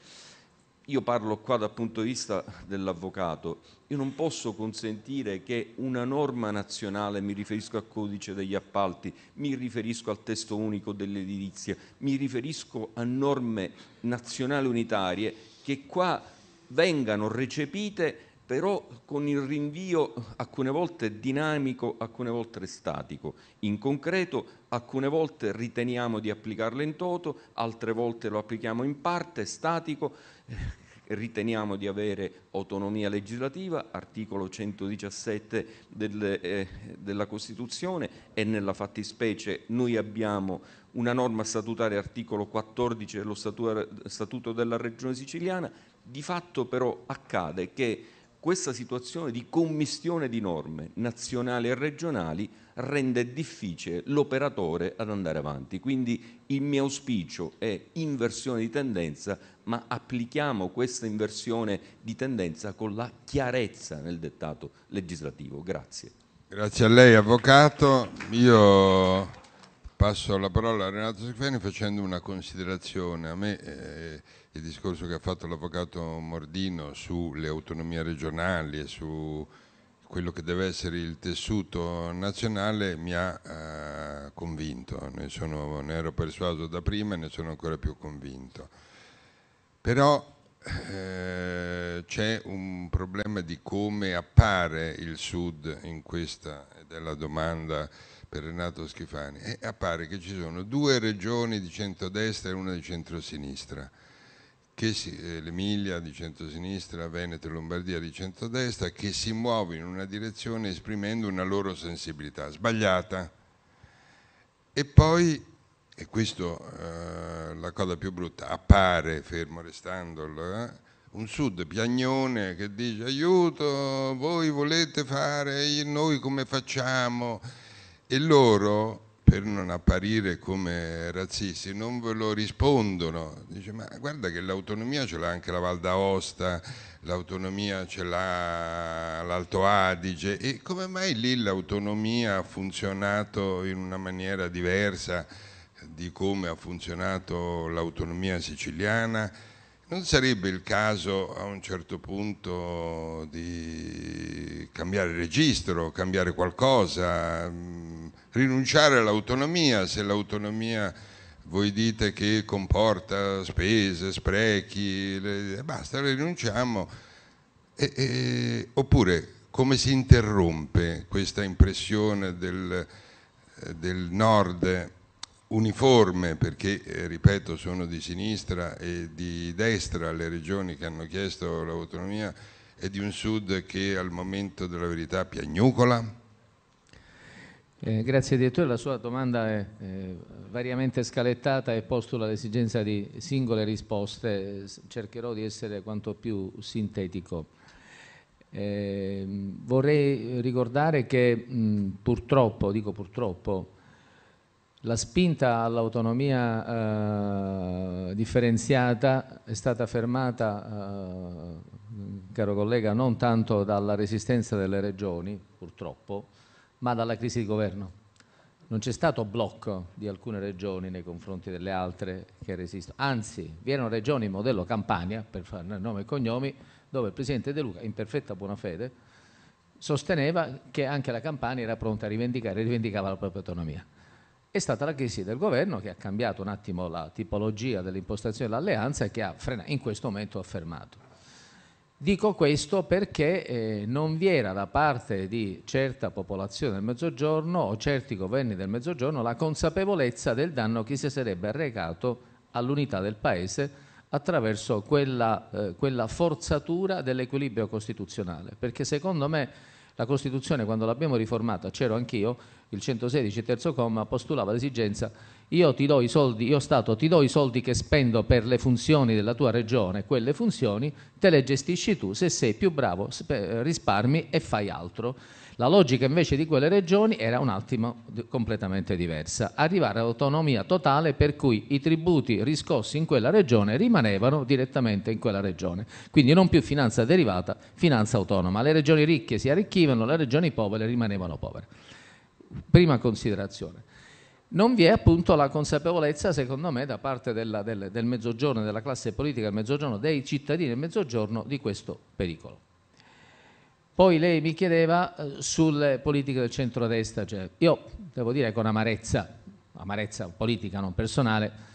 Io parlo qua dal punto di vista dell'avvocato, io non posso consentire che una norma nazionale, mi riferisco al codice degli appalti, mi riferisco al testo unico dell'edilizia, mi riferisco a norme nazionali unitarie che qua vengano recepite però con il rinvio alcune volte dinamico, alcune volte statico. In concreto, alcune volte riteniamo di applicarlo in toto, altre volte lo applichiamo in parte, statico, eh, riteniamo di avere autonomia legislativa, articolo 117 del, eh, della Costituzione e nella fattispecie noi abbiamo una norma statutaria, articolo 14 dello statuto della Regione Siciliana, di fatto però accade che questa situazione di commistione di norme nazionali e regionali rende difficile l'operatore ad andare avanti. Quindi il mio auspicio è inversione di tendenza, ma applichiamo questa inversione di tendenza con la chiarezza nel dettato legislativo. Grazie. Grazie a lei, Avvocato. Io passo la parola a Renato Schifani facendo una considerazione. A me... Eh, il discorso che ha fatto l'avvocato Mordino sulle autonomie regionali e su quello che deve essere il tessuto nazionale mi ha eh, convinto, ne, sono, ne, ero persuaso da prima e ne sono ancora più convinto. Però eh, c'è un problema di come appare il Sud in questa, ed è la domanda per Renato Schifani, e appare che ci sono due regioni di centrodestra e una di centrosinistra che si, eh, l'Emilia di centrosinistra, Veneto e Lombardia di centrodestra, che si muovono in una direzione esprimendo una loro sensibilità sbagliata. E poi, e questa eh, la cosa più brutta, appare, fermo restando, eh, un sud piagnone che dice aiuto, voi volete fare, noi come facciamo? E loro per non apparire come razzisti, non ve lo rispondono. Dice, ma guarda che l'autonomia ce l'ha anche la Val d'Aosta, l'autonomia ce l'ha l'Alto Adige e come mai lì l'autonomia ha funzionato in una maniera diversa di come ha funzionato l'autonomia siciliana? Non sarebbe il caso a un certo punto di cambiare registro, cambiare qualcosa, mm, rinunciare all'autonomia se l'autonomia voi dite che comporta spese, sprechi, basta, rinunciamo. E, e, oppure come si interrompe questa impressione del, del nord uniforme perché, eh, ripeto, sono di sinistra e di destra le regioni che hanno chiesto l'autonomia e di un sud che al momento della verità piagnucola? Eh, grazie direttore, la sua domanda è eh, variamente scalettata e postula l'esigenza di singole risposte, cercherò di essere quanto più sintetico. Eh, vorrei ricordare che mh, purtroppo, dico purtroppo, la spinta all'autonomia eh, differenziata è stata fermata, eh, caro collega, non tanto dalla resistenza delle regioni, purtroppo, ma dalla crisi di governo. Non c'è stato blocco di alcune regioni nei confronti delle altre che resistono. Anzi, vi erano regioni in modello Campania, per farne nome e cognomi, dove il Presidente De Luca, in perfetta buona fede, sosteneva che anche la Campania era pronta a rivendicare, rivendicava la propria autonomia è stata la crisi del governo che ha cambiato un attimo la tipologia dell'impostazione dell'alleanza e che ha frenato, in questo momento ha fermato. Dico questo perché eh, non vi era da parte di certa popolazione del Mezzogiorno o certi governi del Mezzogiorno la consapevolezza del danno che si sarebbe arrecato all'unità del Paese attraverso quella, eh, quella forzatura dell'equilibrio costituzionale. Perché secondo me la Costituzione, quando l'abbiamo riformata, c'ero anch'io, il 116 terzo comma, postulava l'esigenza io ti do i soldi, io Stato ti do i soldi che spendo per le funzioni della tua regione, quelle funzioni te le gestisci tu, se sei più bravo risparmi e fai altro. La logica invece di quelle regioni era un attimo completamente diversa, arrivare all'autonomia totale per cui i tributi riscossi in quella regione rimanevano direttamente in quella regione, quindi non più finanza derivata, finanza autonoma. Le regioni ricche si arricchivano, le regioni povere rimanevano povere prima considerazione. Non vi è appunto la consapevolezza, secondo me, da parte della, del, del mezzogiorno, della classe politica del mezzogiorno, dei cittadini del mezzogiorno, di questo pericolo. Poi lei mi chiedeva eh, sulle politiche del centrodestra. Cioè, io devo dire con amarezza, amarezza politica non personale,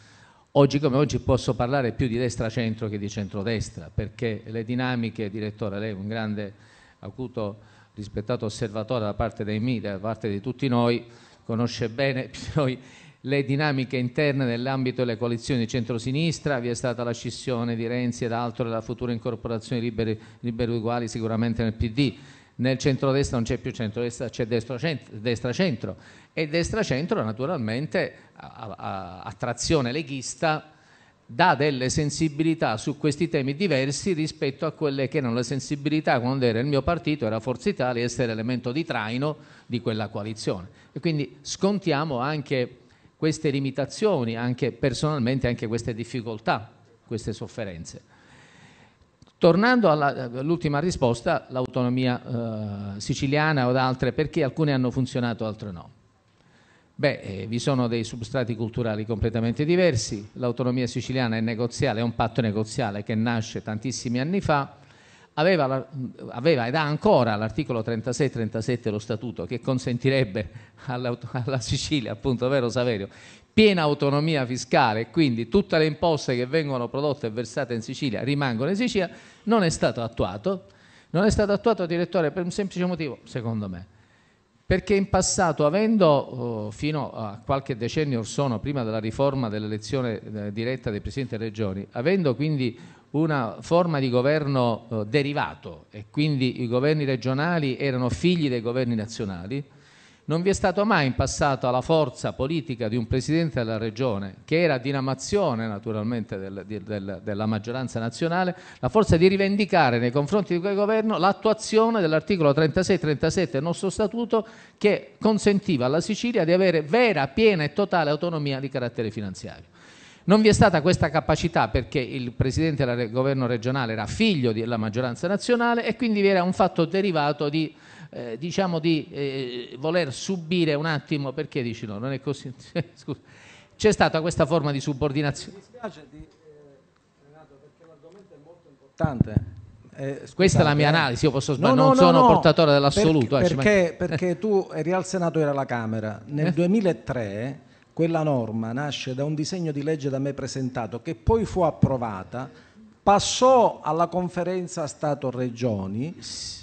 oggi come oggi posso parlare più di destra-centro che di centrodestra, perché le dinamiche, direttore, lei è un grande acuto rispettato osservatore da parte dei media, da parte di tutti noi, conosce bene noi, le dinamiche interne nell'ambito delle coalizioni di centrosinistra, vi è stata la scissione di Renzi ed altro la futura incorporazione liberi, liberi uguali sicuramente nel PD, nel centrodestra non c'è più centrodestra, c'è destra-centro e destra-centro naturalmente a, a, a trazione leghista dà delle sensibilità su questi temi diversi rispetto a quelle che erano le sensibilità quando era il mio partito, era Forza Italia, essere elemento di traino di quella coalizione. E quindi scontiamo anche queste limitazioni, anche personalmente anche queste difficoltà, queste sofferenze. Tornando all'ultima risposta, l'autonomia eh, siciliana o ad altre, perché alcune hanno funzionato, altre no. Beh, eh, vi sono dei substrati culturali completamente diversi, l'autonomia siciliana è negoziale, è un patto negoziale che nasce tantissimi anni fa, aveva, aveva ed ha ancora l'articolo 36-37 dello Statuto che consentirebbe alla, Sicilia, appunto, vero Saverio, piena autonomia fiscale e quindi tutte le imposte che vengono prodotte e versate in Sicilia rimangono in Sicilia, non è stato attuato, non è stato attuato, direttore, per un semplice motivo, secondo me perché in passato, avendo oh, fino a qualche decennio or sono, prima della riforma dell'elezione eh, diretta dei Presidenti delle Regioni, avendo quindi una forma di governo oh, derivato e quindi i governi regionali erano figli dei governi nazionali, non vi è stata mai in passato la forza politica di un Presidente della Regione, che era dinamazione naturalmente del, del, della maggioranza nazionale, la forza di rivendicare nei confronti di quel governo l'attuazione dell'articolo 36-37 del nostro Statuto che consentiva alla Sicilia di avere vera, piena e totale autonomia di carattere finanziario. Non vi è stata questa capacità perché il Presidente del Governo regionale era figlio della maggioranza nazionale e quindi vi era un fatto derivato di eh, diciamo di eh, voler subire un attimo, perché dici no, non è così, eh, scusa, c'è stata questa forma di subordinazione. Mi dispiace di, eh, Renato, perché l'argomento è molto importante. Eh, scusate, Questa è la eh, mia analisi, io posso sbagliare, no, no, non sono no, portatore dell'assoluto. Perché, eh, perché, perché, tu eri al Senato e era alla Camera. Nel eh? 2003 quella norma nasce da un disegno di legge da me presentato che poi fu approvata passò alla conferenza Stato-Regioni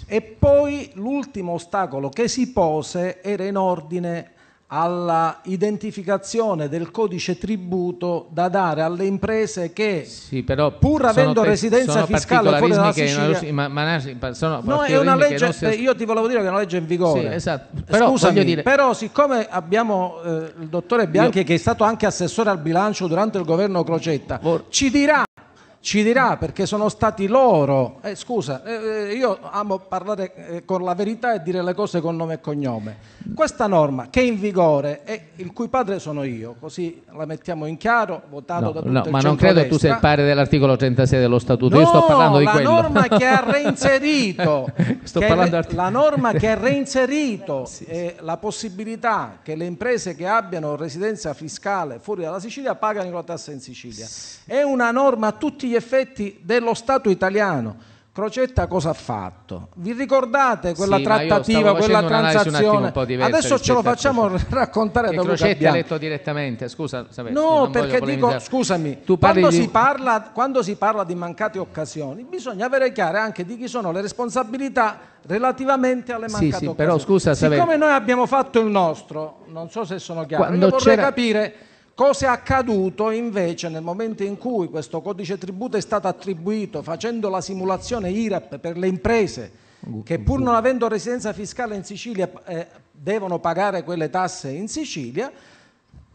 e poi l'ultimo ostacolo che si pose era in ordine alla identificazione del codice tributo da dare alle imprese che sì, pur avendo te, residenza fiscale fuori dalla Sicilia ma, ma, sono no, è una legge, si... io ti volevo dire che è una legge in vigore sì, esatto. però, Scusami, dire... però siccome abbiamo eh, il dottore Bianchi io... che è stato anche assessore al bilancio durante il governo Crocetta Vor... ci dirà ci dirà perché sono stati loro. Eh, scusa, eh, eh io amo parlare eh, con la verità e dire le cose con nome e cognome. Questa norma che è in vigore e il cui padre sono io, così la mettiamo in chiaro, votato no, da tutto no, Ma non credo che tu sia il padre dell'articolo 36 dello statuto, no, io sto parlando di quello. norma che ha reinserito sto parlando è, la norma che ha reinserito sì, sì. la possibilità che le imprese che abbiano residenza fiscale fuori dalla Sicilia pagano la tassa in Sicilia. È una norma a tutti gli gli effetti dello Stato italiano. Crocetta cosa ha fatto? Vi ricordate quella sì, trattativa, quella transazione? Adesso ce lo facciamo raccontare da Luca Crocetta ha letto direttamente, scusa. Sapete, no, perché dico, scusami, quando, di... si parla, quando si parla di mancate occasioni bisogna avere chiare anche di chi sono le responsabilità relativamente alle mancate sì, sì, occasioni. Però, scusa, Siccome sapete... noi abbiamo fatto il nostro, non so se sono chiaro, io vorrei capire Cosa è accaduto invece nel momento in cui questo codice tributo è stato attribuito facendo la simulazione IRAP per le imprese che pur non avendo residenza fiscale in Sicilia eh, devono pagare quelle tasse in Sicilia?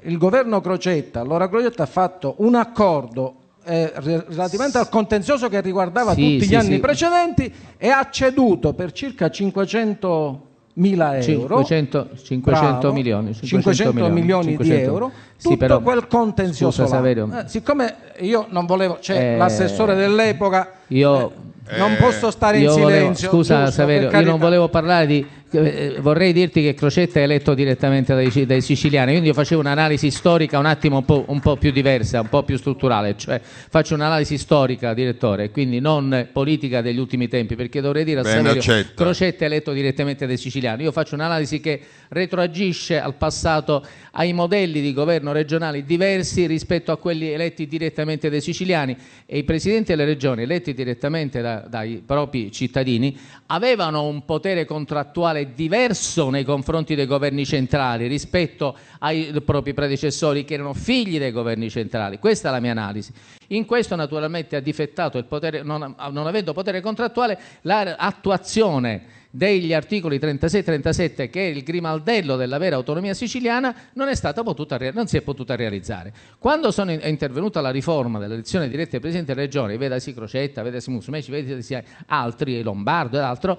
Il governo Crocetta, allora Crocetta ha fatto un accordo eh, relativamente al contenzioso che riguardava sì, tutti gli sì, anni sì. precedenti e ha ceduto per circa 500 mila euro 500, 500 bravo, milioni 500, 500 milioni, milioni 500, di euro tutto sì, però, quel contenzioso scusa, eh, siccome io non volevo c'è eh, l'assessore dell'epoca io eh, non posso stare in silenzio volevo, scusa giusto, Saverio io non volevo parlare di eh, vorrei dirti che Crocetta è eletto direttamente dai, dai siciliani, quindi io facevo un'analisi storica un attimo un po', un po', più diversa, un po' più strutturale, cioè faccio un'analisi storica, direttore, quindi non politica degli ultimi tempi, perché dovrei dire a Saverio Crocetta è eletto direttamente dai siciliani, io faccio un'analisi che retroagisce al passato ai modelli di governo regionali diversi rispetto a quelli eletti direttamente dai siciliani e i presidenti delle regioni eletti direttamente da, dai propri cittadini avevano un potere contrattuale parlamentare diverso nei confronti dei Governi centrali rispetto ai propri predecessori che erano figli dei Governi centrali. Questa è la mia analisi. In questo naturalmente ha difettato il potere, non, non avendo potere contrattuale, l'attuazione degli articoli 36 e 37 che è il grimaldello della vera autonomia siciliana non, potuta, non, si è potuta realizzare. Quando sono in, è intervenuta la riforma dell'elezione diretta del Presidente della Regione, vedasi Crocetta, vedasi Musumeci, vedasi altri, Lombardo e altro,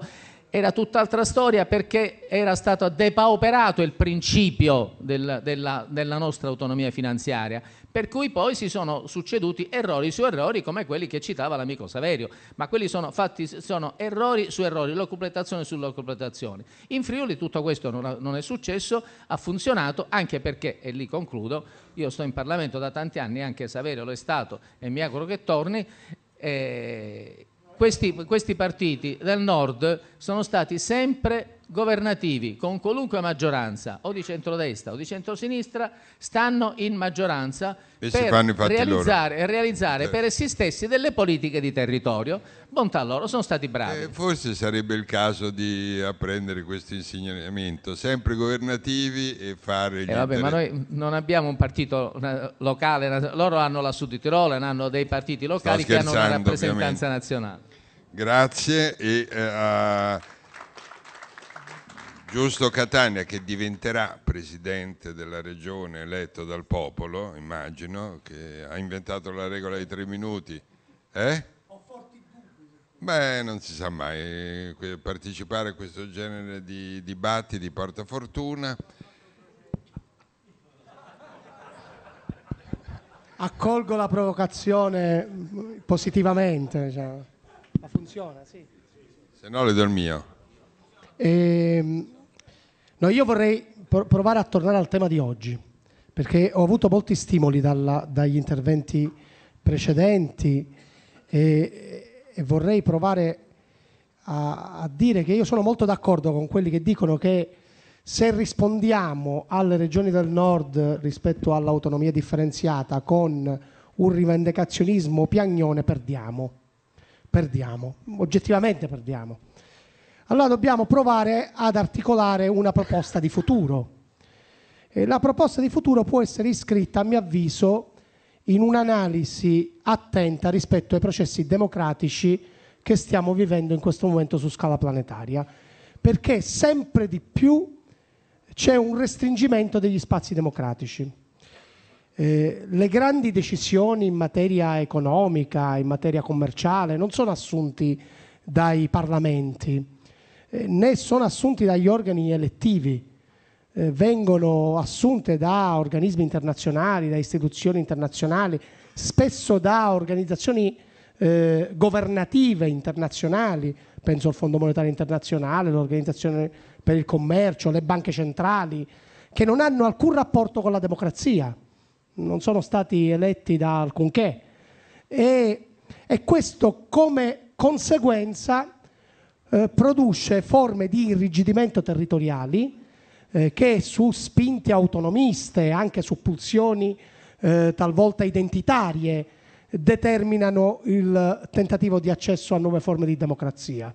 era tutt'altra storia, perché era stato depauperato il principio del- della, della nostra autonomia finanziaria, per cui poi si sono succeduti errori su errori come quelli che citava l'amico Saverio, ma quelli sono, fatti, sono errori su errori, locuplettazione su locuplettazione. In Friuli tutto questo non, ha- non è successo, ha funzionato anche perché, e lì concludo, io sto in Parlamento da tanti anni, anche Saverio lo è stato e mi auguro che torni, eh, questi, questi partiti del nord sono stati sempre governativi con qualunque maggioranza o di centrodestra o di centrosinistra stanno in maggioranza e per realizzare, realizzare eh. per essi stessi delle politiche di territorio. Bontà loro, sono stati bravi. Eh, forse sarebbe il caso di apprendere questo insegnamento, sempre governativi e fare... Eh, vabbè, ma noi non abbiamo un partito locale, loro hanno la Sud Tirolo, hanno dei partiti locali che hanno una rappresentanza ovviamente. nazionale. Grazie. E, eh, Giusto Catania che diventerà presidente della regione eletto dal popolo, immagino, che ha inventato la regola dei tre minuti. Eh? Beh, non si sa mai, partecipare a questo genere di dibattiti porta fortuna. Accolgo la provocazione positivamente. Diciamo funziona, sì. Se no le do il mio. Ehm, no, io vorrei provare a tornare al tema di oggi, perché ho avuto molti stimoli dalla, dagli interventi precedenti e, e vorrei provare a, a, dire che io sono molto d'accordo con quelli che dicono che se rispondiamo alle regioni del nord rispetto all'autonomia differenziata con un rivendicazionismo piagnone perdiamo perdiamo, oggettivamente perdiamo. Allora dobbiamo provare ad articolare una proposta di futuro. E la proposta di futuro può essere iscritta, a mio avviso, in un'analisi attenta rispetto ai processi democratici che stiamo vivendo in questo momento su scala planetaria, perché sempre di più c'è un restringimento degli spazi democratici. Eh, le grandi decisioni in materia economica in materia commerciale non sono assunte dai Parlamenti, eh, né sono assunte dagli organi elettivi. Eh, vengono assunte da organismi internazionali, da istituzioni internazionali, spesso da organizzazioni eh, governative internazionali, penso al Fondo Monetario Internazionale, l'Organizzazione per il Commercio, le banche centrali, che non hanno alcun rapporto con la democrazia non sono stati eletti da alcunché. E, e questo come conseguenza eh, produce forme di irrigidimento territoriali eh, che su spinte autonomiste, anche su pulsioni eh, talvolta identitarie, determinano il tentativo di accesso a nuove forme di democrazia.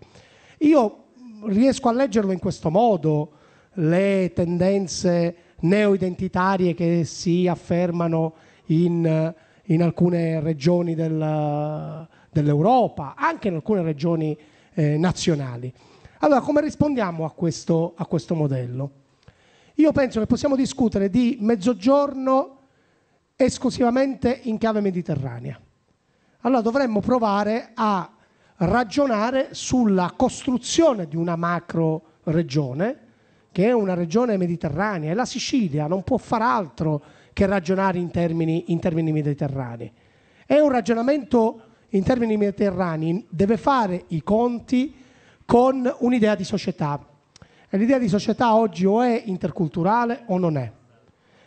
Io riesco a leggerlo in questo modo, le tendenze neoidentitarie che si affermano in, in alcune regioni del, dell'Europa, anche in alcune regioni eh, nazionali. Allora, come rispondiamo a questo, a questo modello? Io penso che possiamo discutere di mezzogiorno esclusivamente in chiave mediterranea. Allora dovremmo provare a ragionare sulla costruzione di una macro regione che è una regione mediterranea e la Sicilia non può far altro che ragionare in termini, in termini mediterranei. È un ragionamento in termini mediterranei, deve fare i conti con un'idea di società. E l'idea di società oggi o è interculturale o non è.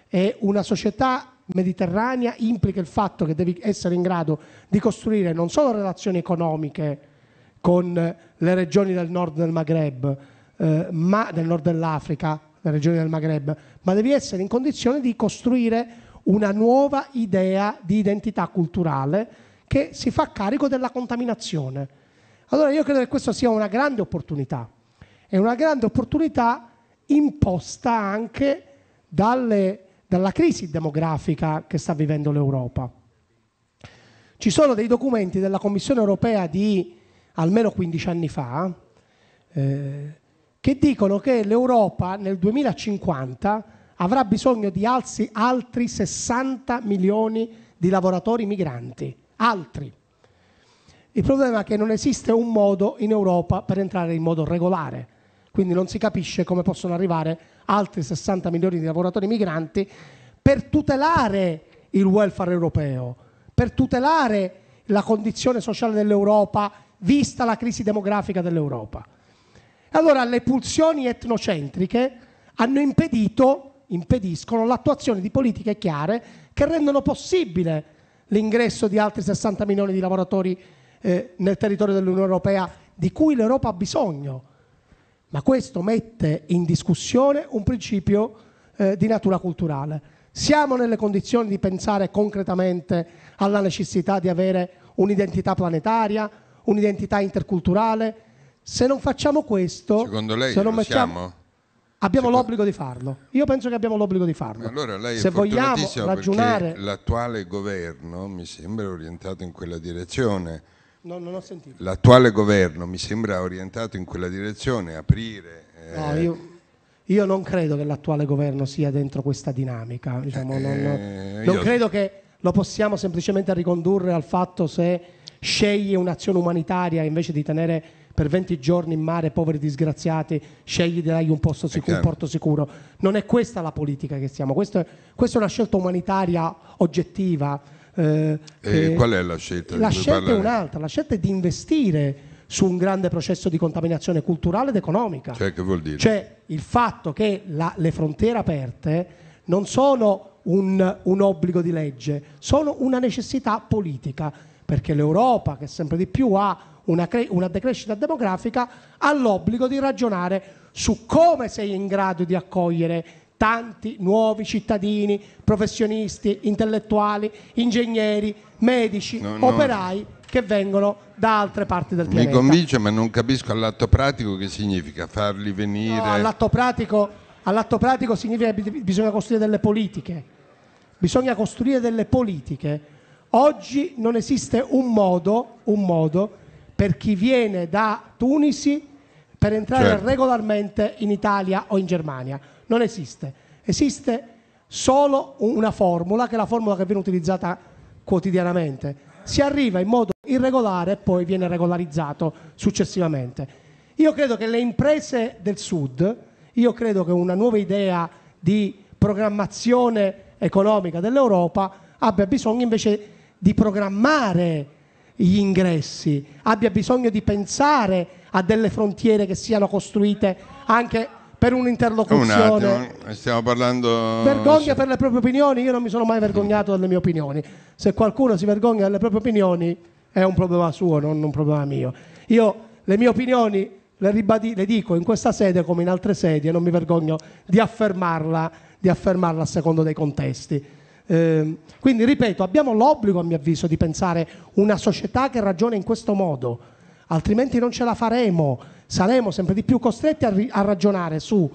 E una società mediterranea implica il fatto che devi essere in grado di costruire non solo relazioni economiche con le regioni del nord del Maghreb, eh, ma, del nord dell'Africa, delle regione del Maghreb, ma devi essere in condizione di costruire una nuova idea di identità culturale che si fa carico della contaminazione. Allora io credo che questa sia una grande opportunità, è una grande opportunità imposta anche dalle, dalla crisi demografica che sta vivendo l'Europa. Ci sono dei documenti della Commissione europea di almeno 15 anni fa eh, che dicono che l'Europa nel 2050 avrà bisogno di alzi altri 60 milioni di lavoratori migranti. Altri. Il problema è che non esiste un modo in Europa per entrare in modo regolare, quindi non si capisce come possono arrivare altri 60 milioni di lavoratori migranti per tutelare il welfare europeo, per tutelare la condizione sociale dell'Europa vista la crisi demografica dell'Europa. Allora le pulsioni etnocentriche hanno impedito, impediscono l'attuazione di politiche chiare che rendono possibile l'ingresso di altri 60 milioni di lavoratori eh, nel territorio dell'Unione Europea di cui l'Europa ha bisogno. Ma questo mette in discussione un principio eh, di natura culturale. Siamo nelle condizioni di pensare concretamente alla necessità di avere un'identità planetaria, un'identità interculturale, se non facciamo questo, secondo lei se non mettiamo, siamo? Abbiamo secondo... l'obbligo di farlo. Io penso che abbiamo l'obbligo di farlo. allora lei se vogliamo ragionare l'attuale governo mi sembra orientato in quella direzione. No, non ho sentito. L'attuale governo mi sembra orientato in quella direzione, aprire eh... No, io io non credo che l'attuale governo sia dentro questa dinamica, diciamo, eh, non, non credo che lo possiamo semplicemente ricondurre al fatto se sceglie un'azione umanitaria invece di tenere per 20 giorni in mare, poveri disgraziati, scegli di un, posto sicuro, un porto sicuro. Non è questa la politica che stiamo, questa, questa è una scelta umanitaria oggettiva. Eh, e qual è la scelta? La scelta è un'altra, la scelta è di investire su un grande processo di contaminazione culturale ed economica. Cioè, che vuol dire? Cioè, il fatto che la, le frontiere aperte non sono un, un, obbligo di legge, sono una necessità politica, perché l'Europa, che sempre di più ha una, cre- una decrescita demografica, ha l'obbligo di ragionare su come sei in grado di accogliere tanti nuovi cittadini, professionisti, intellettuali, ingegneri, medici, no, no. operai che vengono da altre parti del pianeta. Mi convince, ma non capisco all'atto pratico che significa farli venire. No, all'atto, pratico, all'atto pratico significa che bisogna costruire delle politiche. Bisogna costruire delle politiche. Oggi non esiste un modo, un modo per chi viene da Tunisi per entrare certo. regolarmente in Italia o in Germania. Non esiste. Esiste solo una formula, che è la formula che viene utilizzata quotidianamente. Si arriva in modo irregolare e poi viene regolarizzato successivamente. Io credo che le imprese del Sud, io credo che una nuova idea di programmazione economica dell'Europa abbia bisogno invece di programmare gli ingressi, abbia bisogno di pensare a delle frontiere che siano costruite anche per un'interlocuzione. Un attimo, eh, stiamo parlando. Vergogna per le proprie opinioni. Io non mi sono mai vergognato delle mie opinioni. Se qualcuno si vergogna delle proprie opinioni, è un problema suo, non un problema mio. Io le mie opinioni le, ribadi- le dico in questa sede come in altre sedi e non mi vergogno di affermarla, di affermarla a secondo dei contesti. Ehm, quindi, ripeto, abbiamo l'obbligo, a mio avviso, di pensare una società che ragiona in questo modo, altrimenti non ce la faremo, saremo sempre di più costretti a, ri- a ragionare su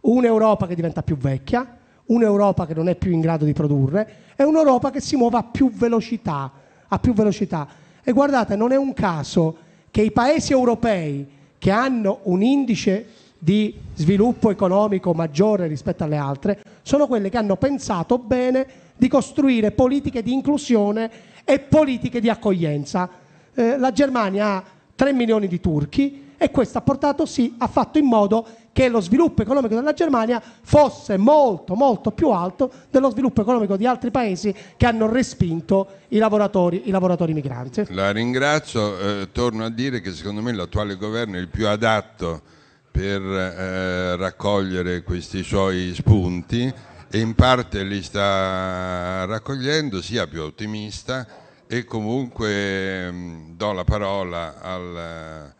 un'Europa che diventa più vecchia, un'Europa che non è più in grado di produrre e un'Europa che si muove a più velocità. A più velocità. E guardate, non è un caso che i paesi europei che hanno un indice di sviluppo economico maggiore rispetto alle altre sono quelli che hanno pensato bene di costruire politiche di inclusione e politiche di accoglienza. Eh, la Germania ha 3 milioni di turchi e questo ha portato sì, ha fatto in modo che lo sviluppo economico della Germania fosse molto molto più alto dello sviluppo economico di altri paesi che hanno respinto i lavoratori, i lavoratori migranti. La ringrazio, eh, torno a dire che secondo me l'attuale governo è il più adatto per eh, raccogliere questi suoi spunti e in parte li sta raccogliendo, sia più ottimista e comunque mm, do la parola al eh,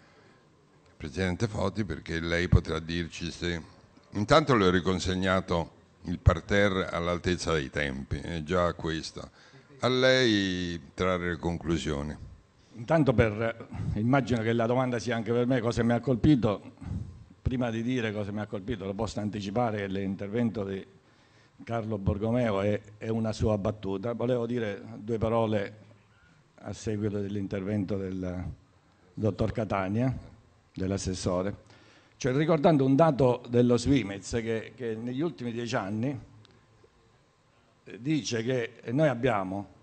Presidente Foti perché lei potrà dirci se... Intanto le ho riconsegnato il parterre all'altezza dei tempi, è già questo. A lei trarre le conclusioni. Intanto per, eh, immagino che la domanda sia anche per me cosa mi ha colpito, prima di dire cosa mi ha colpito lo posso anticipare che l'intervento di Carlo Borgomeo e, e una sua battuta. Volevo dire due parole a seguito dell'intervento del dottor Catania, dell'assessore, cioè ricordando un dato dello Svimez che, che negli ultimi dieci anni eh, dice che noi abbiamo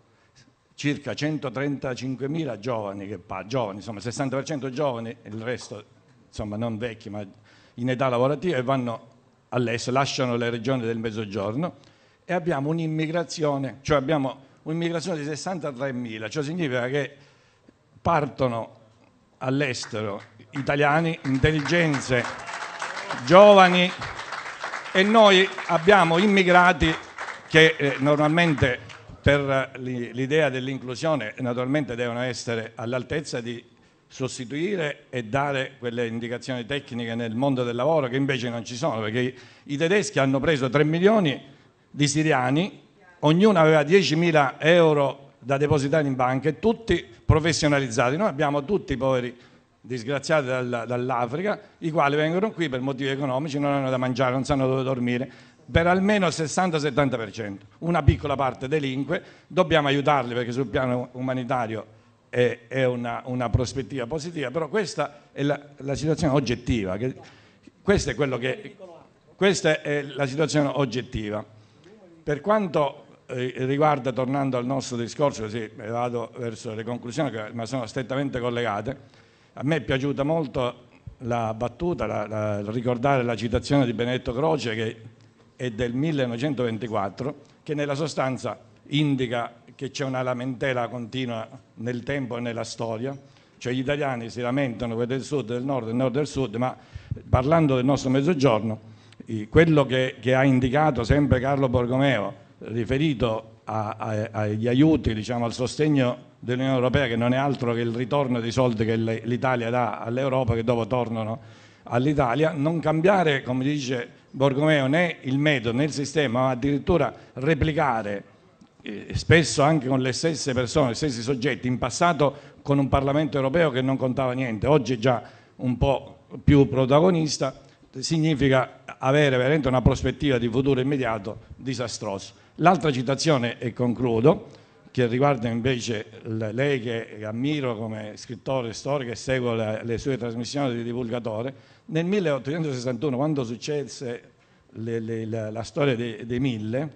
circa 135.000 giovani, che, giovani insomma 60% giovani, il resto insomma non vecchi ma in età lavorativa e vanno all'est, lasciano le regioni del mezzogiorno e abbiamo un'immigrazione, cioè abbiamo un'immigrazione di 63.000, cioè significa che partono all'estero italiani, intelligenze, giovani e noi abbiamo immigrati che eh, normalmente per l'idea dell'inclusione naturalmente devono essere all'altezza di sostituire e dare quelle indicazioni tecniche nel mondo del lavoro che invece non ci sono, perché i tedeschi hanno preso 3 milioni di siriani, ognuno aveva 10.000 euro da depositare in banca e tutti professionalizzati. Noi abbiamo tutti i poveri disgraziati dall'Africa, i quali vengono qui per motivi economici, non hanno da mangiare, non sanno dove dormire, per almeno il 60-70%. Una piccola parte delinque, dobbiamo aiutarli perché sul piano umanitario è, è una, una, prospettiva positiva, però questa è la, la situazione oggettiva. Che, questo è quello che, questa è la situazione oggettiva. Per quanto eh, riguarda, tornando al nostro discorso, così vado verso le conclusioni, ma sono strettamente collegate, a me è piaciuta molto la battuta, la, la, ricordare la citazione di Benedetto Croce che è del 1924, che nella sostanza indica che c'è una lamentela continua nel tempo e nella storia, cioè gli italiani si lamentano per il sud, del nord, del nord del sud, ma parlando del nostro mezzogiorno, quello che, che ha indicato sempre Carlo Borgomeo, riferito a, a, agli aiuti, diciamo, al sostegno dell'Unione Europea, che non è altro che il ritorno dei soldi che l'Italia dà all'Europa, che dopo tornano all'Italia, non cambiare, come dice Borgomeo, né il metodo né il sistema, ma addirittura replicare eh, spesso anche con le stesse persone, gli stessi soggetti, in passato con un Parlamento europeo che non contava niente, oggi è già un po' più protagonista, significa avere veramente una prospettiva di futuro immediato disastroso. L'altra citazione, e concludo, che riguarda invece lei che ammiro come scrittore, storico e seguo le, le sue trasmissioni di divulgatore, nel 1861 quando successe le, le, la, la, storia dei, dei mille,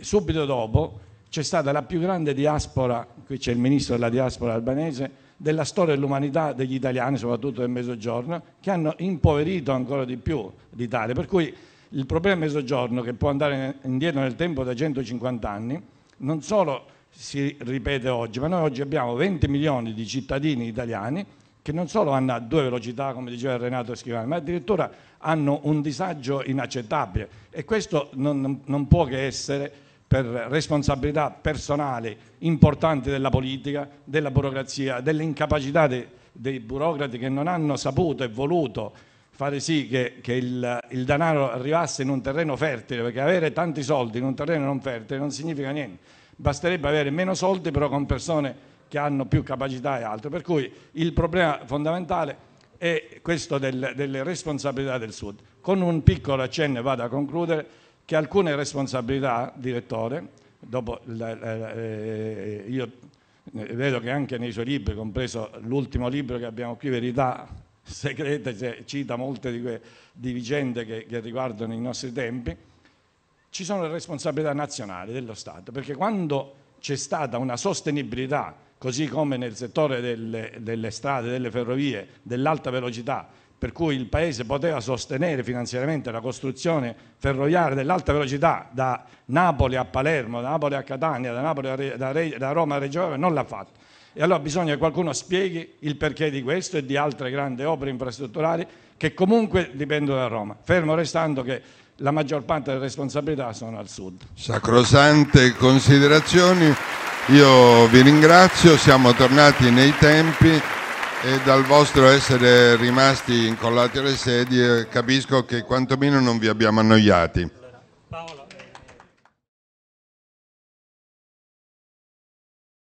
Subito dopo c'è stata la più grande diaspora, qui c'è il ministro della diaspora albanese, della storia dell'umanità degli italiani, soprattutto del Mezzogiorno, che hanno impoverito ancora di più l'Italia. Per cui il problema del Mezzogiorno, che può andare indietro nel tempo da 150 anni, non solo si ripete oggi, ma noi oggi abbiamo 20 milioni di cittadini italiani che non solo hanno a due velocità, come diceva Renato Schivani, ma addirittura hanno un disagio inaccettabile e questo non, non può che essere per responsabilità personali importanti della politica, della burocrazia, dell'incapacità dei, dei burocrati che non hanno saputo e voluto fare sì che, che il, il, denaro arrivasse in un terreno fertile, perché avere tanti soldi in un terreno non fertile non significa niente, basterebbe avere meno soldi però con persone che hanno più capacità e altro. Per cui il problema fondamentale e questo del, delle responsabilità del Sud. Con un piccolo accenno, vado a concludere, che alcune responsabilità, direttore, dopo la, la, eh, io eh, vedo che anche nei suoi libri, compreso l'ultimo libro che abbiamo qui, Verità Segreta, cita molte di, quelle di vicende che, che riguardano i nostri tempi, ci sono le responsabilità nazionali dello Stato, perché quando c'è stata una sostenibilità così come nel settore delle, delle strade, delle ferrovie, dell'alta velocità, per cui il Paese poteva sostenere finanziariamente la costruzione ferroviaria dell'alta velocità da Napoli a Palermo, da Napoli a Catania, da, Napoli a Re, da, Re, da Roma a Reggio Calabria, non l'ha fatto. E allora bisogna che qualcuno spieghi il perché di questo e di altre grandi opere infrastrutturali che comunque dipendono da Roma, fermo restando che la maggior parte delle responsabilità sono al sud. Sacrosante considerazioni. Io vi ringrazio, siamo tornati nei tempi e dal vostro essere rimasti incollati alle sedie capisco che quantomeno non vi abbiamo annoiati.